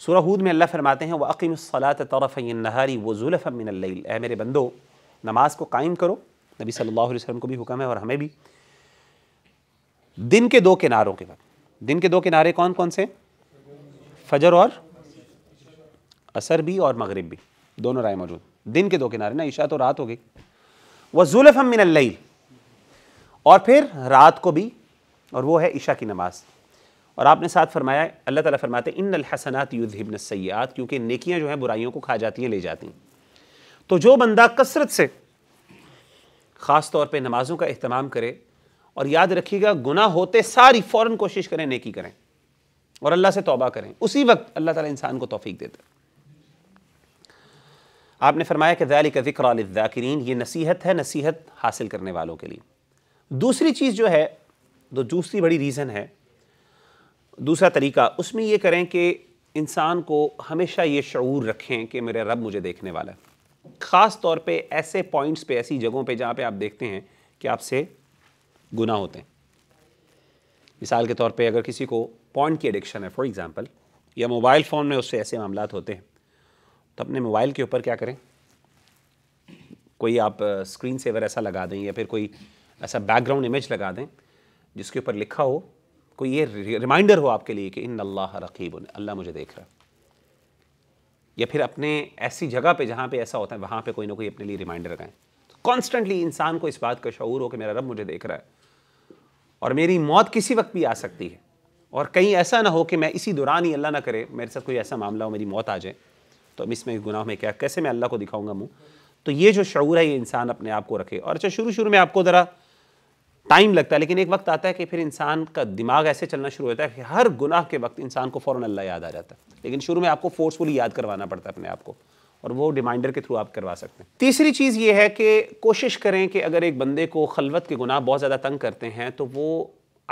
सूरह हूद में अल्लाह फरमाते हैं वकीम सलात तरफ़ नहारी व जुल्फ़ ए मेरे बंदो नमाज को कायम करो नबी सल्लल्लाहु अलैहि वसल्लम को भी हुक्म है और हमें भी दिन के दो किनारों के बाद दिन के दो किनारे कौन कौन से फजर और असर भी और मगरब भी दोनों राय मौजूद दिन के दो किनारे ना ईशा तो रात हो गई वह जुल्फ़ मिनल्ल और फिर रात को भी और वो है ईशा की नमाज़ और आपने साथ फरमाया अल्लाह ताला फरमाते इन अलहसनात युद्धिबन सयात क्योंकि नेकियां जो हैं बुराइयों को खा जाती हैं ले जाती हैं तो जो बंदा कसरत से ख़ास तौर पे नमाज़ों का अहतमाम करे और याद रखिएगा गुना होते सारी फ़ौर कोशिश करें नेकी करें और अल्लाह से तोबा करें उसी वक्त अल्लाह ताली इंसान को तोफ़ी देता आपने फरमाया कि जिक्र ज़िक्रालदाकिरीन ये नसीहत है नसीहत हासिल करने वालों के लिए दूसरी चीज़ जो है दूसरी बड़ी रीज़न है दूसरा तरीका उसमें ये करें कि इंसान को हमेशा ये शूर रखें कि मेरे रब मुझे देखने वाला है ख़ास तौर पे ऐसे पॉइंट्स पे ऐसी जगहों पे जहाँ पे आप देखते हैं कि आपसे गुना होते हैं मिसाल के तौर पे अगर किसी को पॉइंट की एडिक्शन है फॉर एग्ज़ाम्पल या मोबाइल फ़ोन में उससे ऐसे मामला होते हैं तो अपने मोबाइल के ऊपर क्या करें कोई आप स्क्रीन सेवर ऐसा लगा दें या फिर कोई ऐसा बैकग्राउंड इमेज लगा दें जिसके ऊपर लिखा हो कोई ये रिमाइंडर हो आपके लिए कि इन अल्लाह रकीब अल्लाह मुझे देख रहा है या फिर अपने ऐसी जगह पे जहाँ पे ऐसा होता है वहाँ पे कोई ना कोई अपने लिए रिमाइंडर रखें कॉन्स्टेंटली तो इंसान को इस बात का शूर हो कि मेरा रब मुझे देख रहा है और मेरी मौत किसी वक्त भी आ सकती है और कहीं ऐसा ना हो कि मैं इसी दौरान ही अल्लाह ना करे मेरे साथ कोई ऐसा मामला हो मेरी मौत आ जाए तो अब इसमें गुनाह में क्या कैसे मैं अल्लाह को दिखाऊंगा मुँह तो ये जो शूर है ये इंसान अपने आप को रखे और अच्छा शुरू शुरू में आपको ज़रा टाइम लगता है लेकिन एक वक्त आता है कि फिर इंसान का दिमाग ऐसे चलना शुरू होता है कि हर गुनाह के वक्त इंसान को फ़ौर अल्लाह याद आ जाता है लेकिन शुरू में आपको फोर्सफुली याद करवाना पड़ता है अपने आप को और वो रिमाइंडर के थ्रू आप करवा सकते हैं तीसरी चीज़ ये है कि कोशिश करें कि अगर एक बंदे को खलवत के गुनाह बहुत ज़्यादा तंग करते हैं तो वो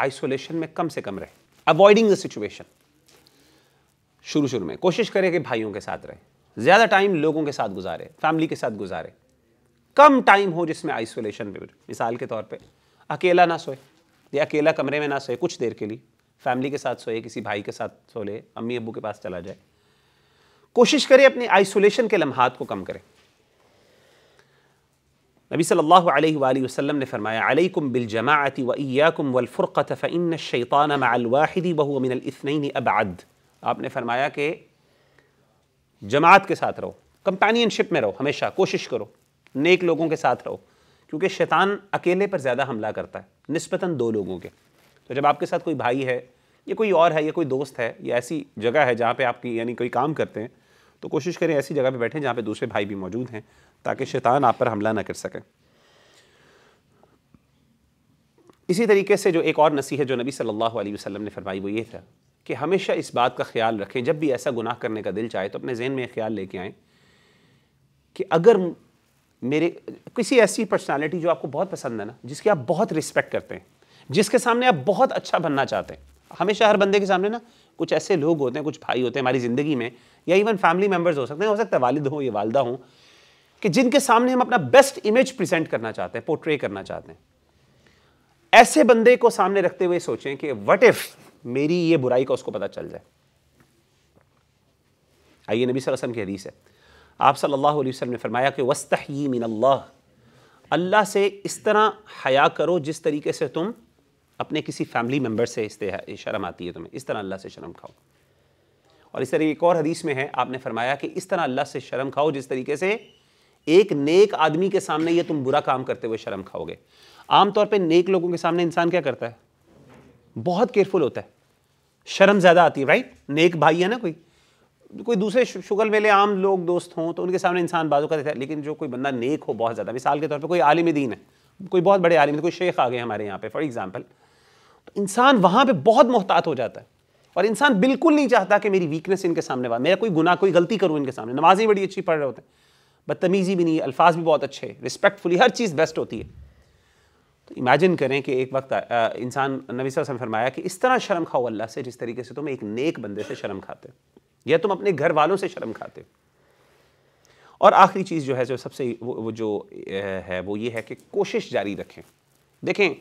आइसोलेशन में कम से कम रहे अवॉइडिंग द सिचुएशन शुरू शुरू में कोशिश करें कि भाइयों के साथ रहे ज़्यादा टाइम लोगों के साथ गुजारे फैमिली के साथ गुजारे कम टाइम हो जिसमें आइसोलेशन में मिसाल के तौर पर अकेला ना सोए या अकेला कमरे में ना सोए कुछ देर के लिए फैमिली के साथ सोए किसी भाई के साथ सो ले अम्मी अबू के पास चला जाए कोशिश करें अपने आइसोलेशन के लम्हात को कम करें नबी सल्लल्लाहु अलैहि वसल्लम ने फरमाया अलैकुम बिल जमाअति व इय्याकुम वल फुरक़त फ़ शैतान मअल वाहिद व हुवा मिनल इस्नैन अबअद आपने फरमाया कि जमात के साथ रहो कंपेनियनशिप में रहो हमेशा कोशिश करो नेक लोगों के साथ रहो क्योंकि शैतान अकेले पर ज़्यादा हमला करता है नस्बता दो लोगों के तो जब आपके साथ कोई भाई है या कोई और है या कोई दोस्त है या ऐसी जगह है जहाँ पे आपकी यानी कोई काम करते हैं तो कोशिश करें ऐसी जगह पे बैठें जहाँ पे दूसरे भाई भी मौजूद हैं ताकि शैतान आप पर हमला ना कर सके इसी तरीके से जो एक और नसीहत जो नबी सल्लल्लाहु अलैहि वसल्लम ने फरमाई वो ये था कि हमेशा इस बात का ख्याल रखें जब भी ऐसा गुनाह करने का दिल चाहे तो अपने जहन में ख्याल लेके आएँ कि अगर मेरे किसी ऐसी पर्सनालिटी जो आपको बहुत पसंद है ना जिसकी आप बहुत रिस्पेक्ट करते हैं जिसके सामने आप बहुत अच्छा बनना चाहते हैं हमेशा हर बंदे के सामने ना कुछ ऐसे लोग होते हैं कुछ भाई होते हैं हमारी ज़िंदगी में या इवन फैमिली मेम्बर्स हो सकते हैं हो सकता है वालिद हों या वालदा हो कि जिनके सामने हम अपना बेस्ट इमेज प्रेजेंट करना चाहते हैं पोर्ट्रे करना चाहते हैं ऐसे बंदे को सामने रखते हुए सोचें कि वट इफ मेरी ये बुराई का उसको पता चल जाए आइए नबी वसल्लम की हदीस है आप सल्लल्लाहु अलैहि वसल्लम ने फरमाया कि वस्तही मिन अल्लाह अल्लाह से इस तरह हया करो जिस तरीके से तुम अपने किसी फैमिली मेम्बर से शर्म आती है तुम्हें इस तरह अल्लाह से शर्म खाओ और इस तरह एक और हदीस में है आपने फरमाया कि इस तरह अल्लाह से शर्म खाओ जिस तरीके से एक नेक आदमी के सामने ये तुम बुरा काम करते हुए शर्म खाओगे आमतौर पर नेक लोगों के सामने इंसान क्या करता है बहुत केयरफुल होता है शर्म ज़्यादा आती है राइट नेक भाई है ना कोई कोई दूसरे शुगल मेले आम लोग दोस्त हों तो उनके सामने इंसान बाजू का देता है लेकिन जो कोई बंदा नेक हो बहुत ज़्यादा मिसाल के तौर पर कोई आलिम दीन है कोई बहुत बड़े आलिम कोई शेख आ गए हमारे यहाँ पे फॉर एग्ज़ाम्पल तो इंसान वहाँ पर बहुत मोहतात हो जाता है और इंसान बिल्कुल नहीं चाहता कि मेरी वीकनेस इनके सामने वा मेरा कोई गुना कोई गलती करूँ इनके सामने नमाजें बड़ी अच्छी पढ़ रहे होते हैं बदतमीज़ी भी नहीं अल्फाज भी बहुत अच्छे रिस्पेक्टफुली हर चीज़ बेस्ट होती है तो इमेजिन करें कि एक वक्त इंसान नबी वसम फरमाया कि इस तरह शर्म खाओ अल्लाह से जिस तरीके से तुम एक नेक बंदे से शर्म खाते हो या तुम अपने घर वालों से शर्म खाते हो और आखिरी चीज़ जो है जो सबसे वो, वो जो है वो ये है कि कोशिश जारी रखें देखें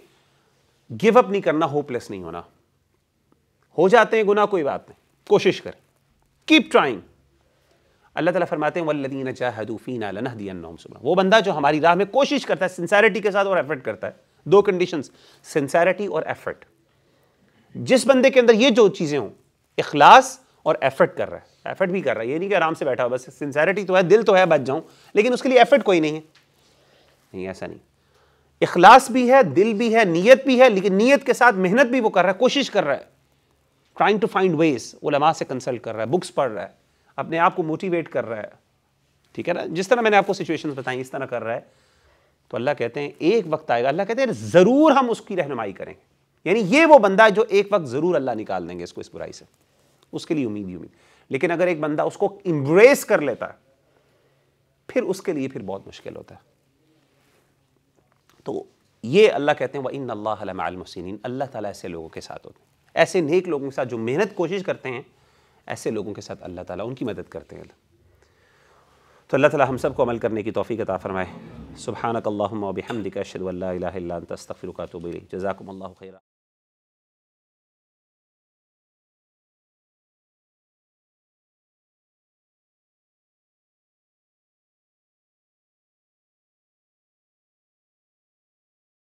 गिव अप नहीं करना होपलेस नहीं होना हो जाते हैं गुना कोई बात नहीं कोशिश करें कीप ट्राइंग अल्लाह ताला फरमाते हैं वल्लदीन लनहदियन्नहुम वो बंदा जो हमारी राह में कोशिश करता है सिंसैरिटी के साथ और एफर्ट करता है दो कंडीशंस सिंसैरिटी और एफर्ट जिस बंदे के अंदर ये जो चीज़ें हों इखलास और एफर्ट कर रहा है एफर्ट भी कर रहा है ये नहीं कि आराम से बैठा हो बस सिंसेरिटी तो है दिल तो है बच जाऊं लेकिन उसके लिए एफर्ट कोई नहीं है नहीं ऐसा नहीं इखलास भी है दिल भी है नीयत भी है लेकिन नीयत के साथ मेहनत भी वो कर रहा है कोशिश कर रहा है ट्राइंग टू फाइंड वेज लमा से कंसल्ट कर रहा है बुक्स पढ़ रहा है अपने आप को मोटिवेट कर रहा है ठीक है ना जिस तरह मैंने आपको सिचुएशन बताई इस तरह कर रहा है तो अल्लाह कहते हैं एक वक्त आएगा अल्लाह कहते हैं ज़रूर हम उसकी रहनुमाई करेंगे यानी ये वो बंदा है जो एक वक्त ज़रूर अल्लाह निकाल देंगे इसको इस बुराई से उसके लिए उम्मीद ही उम्मीद लेकिन अगर एक बंदा उसको इम्ब्रेस कर लेता है फिर उसके लिए फिर बहुत मुश्किल होता है तो ये अल्लाह कहते हैं व इन अल्लाहसिन अल्लाह ताला ऐसे लोगों के साथ होते हैं ऐसे नेक लोगों के साथ जो मेहनत कोशिश करते हैं ऐसे लोगों के साथ अल्लाह ताला उनकी मदद करते हैं तो अल्लाह ताला हम सब को अमल करने की तोफ़ी अता फ़रमाए सुबहानक अल्लाम बिहमदिका तस्तफ़िर का तो जजाकम खैरा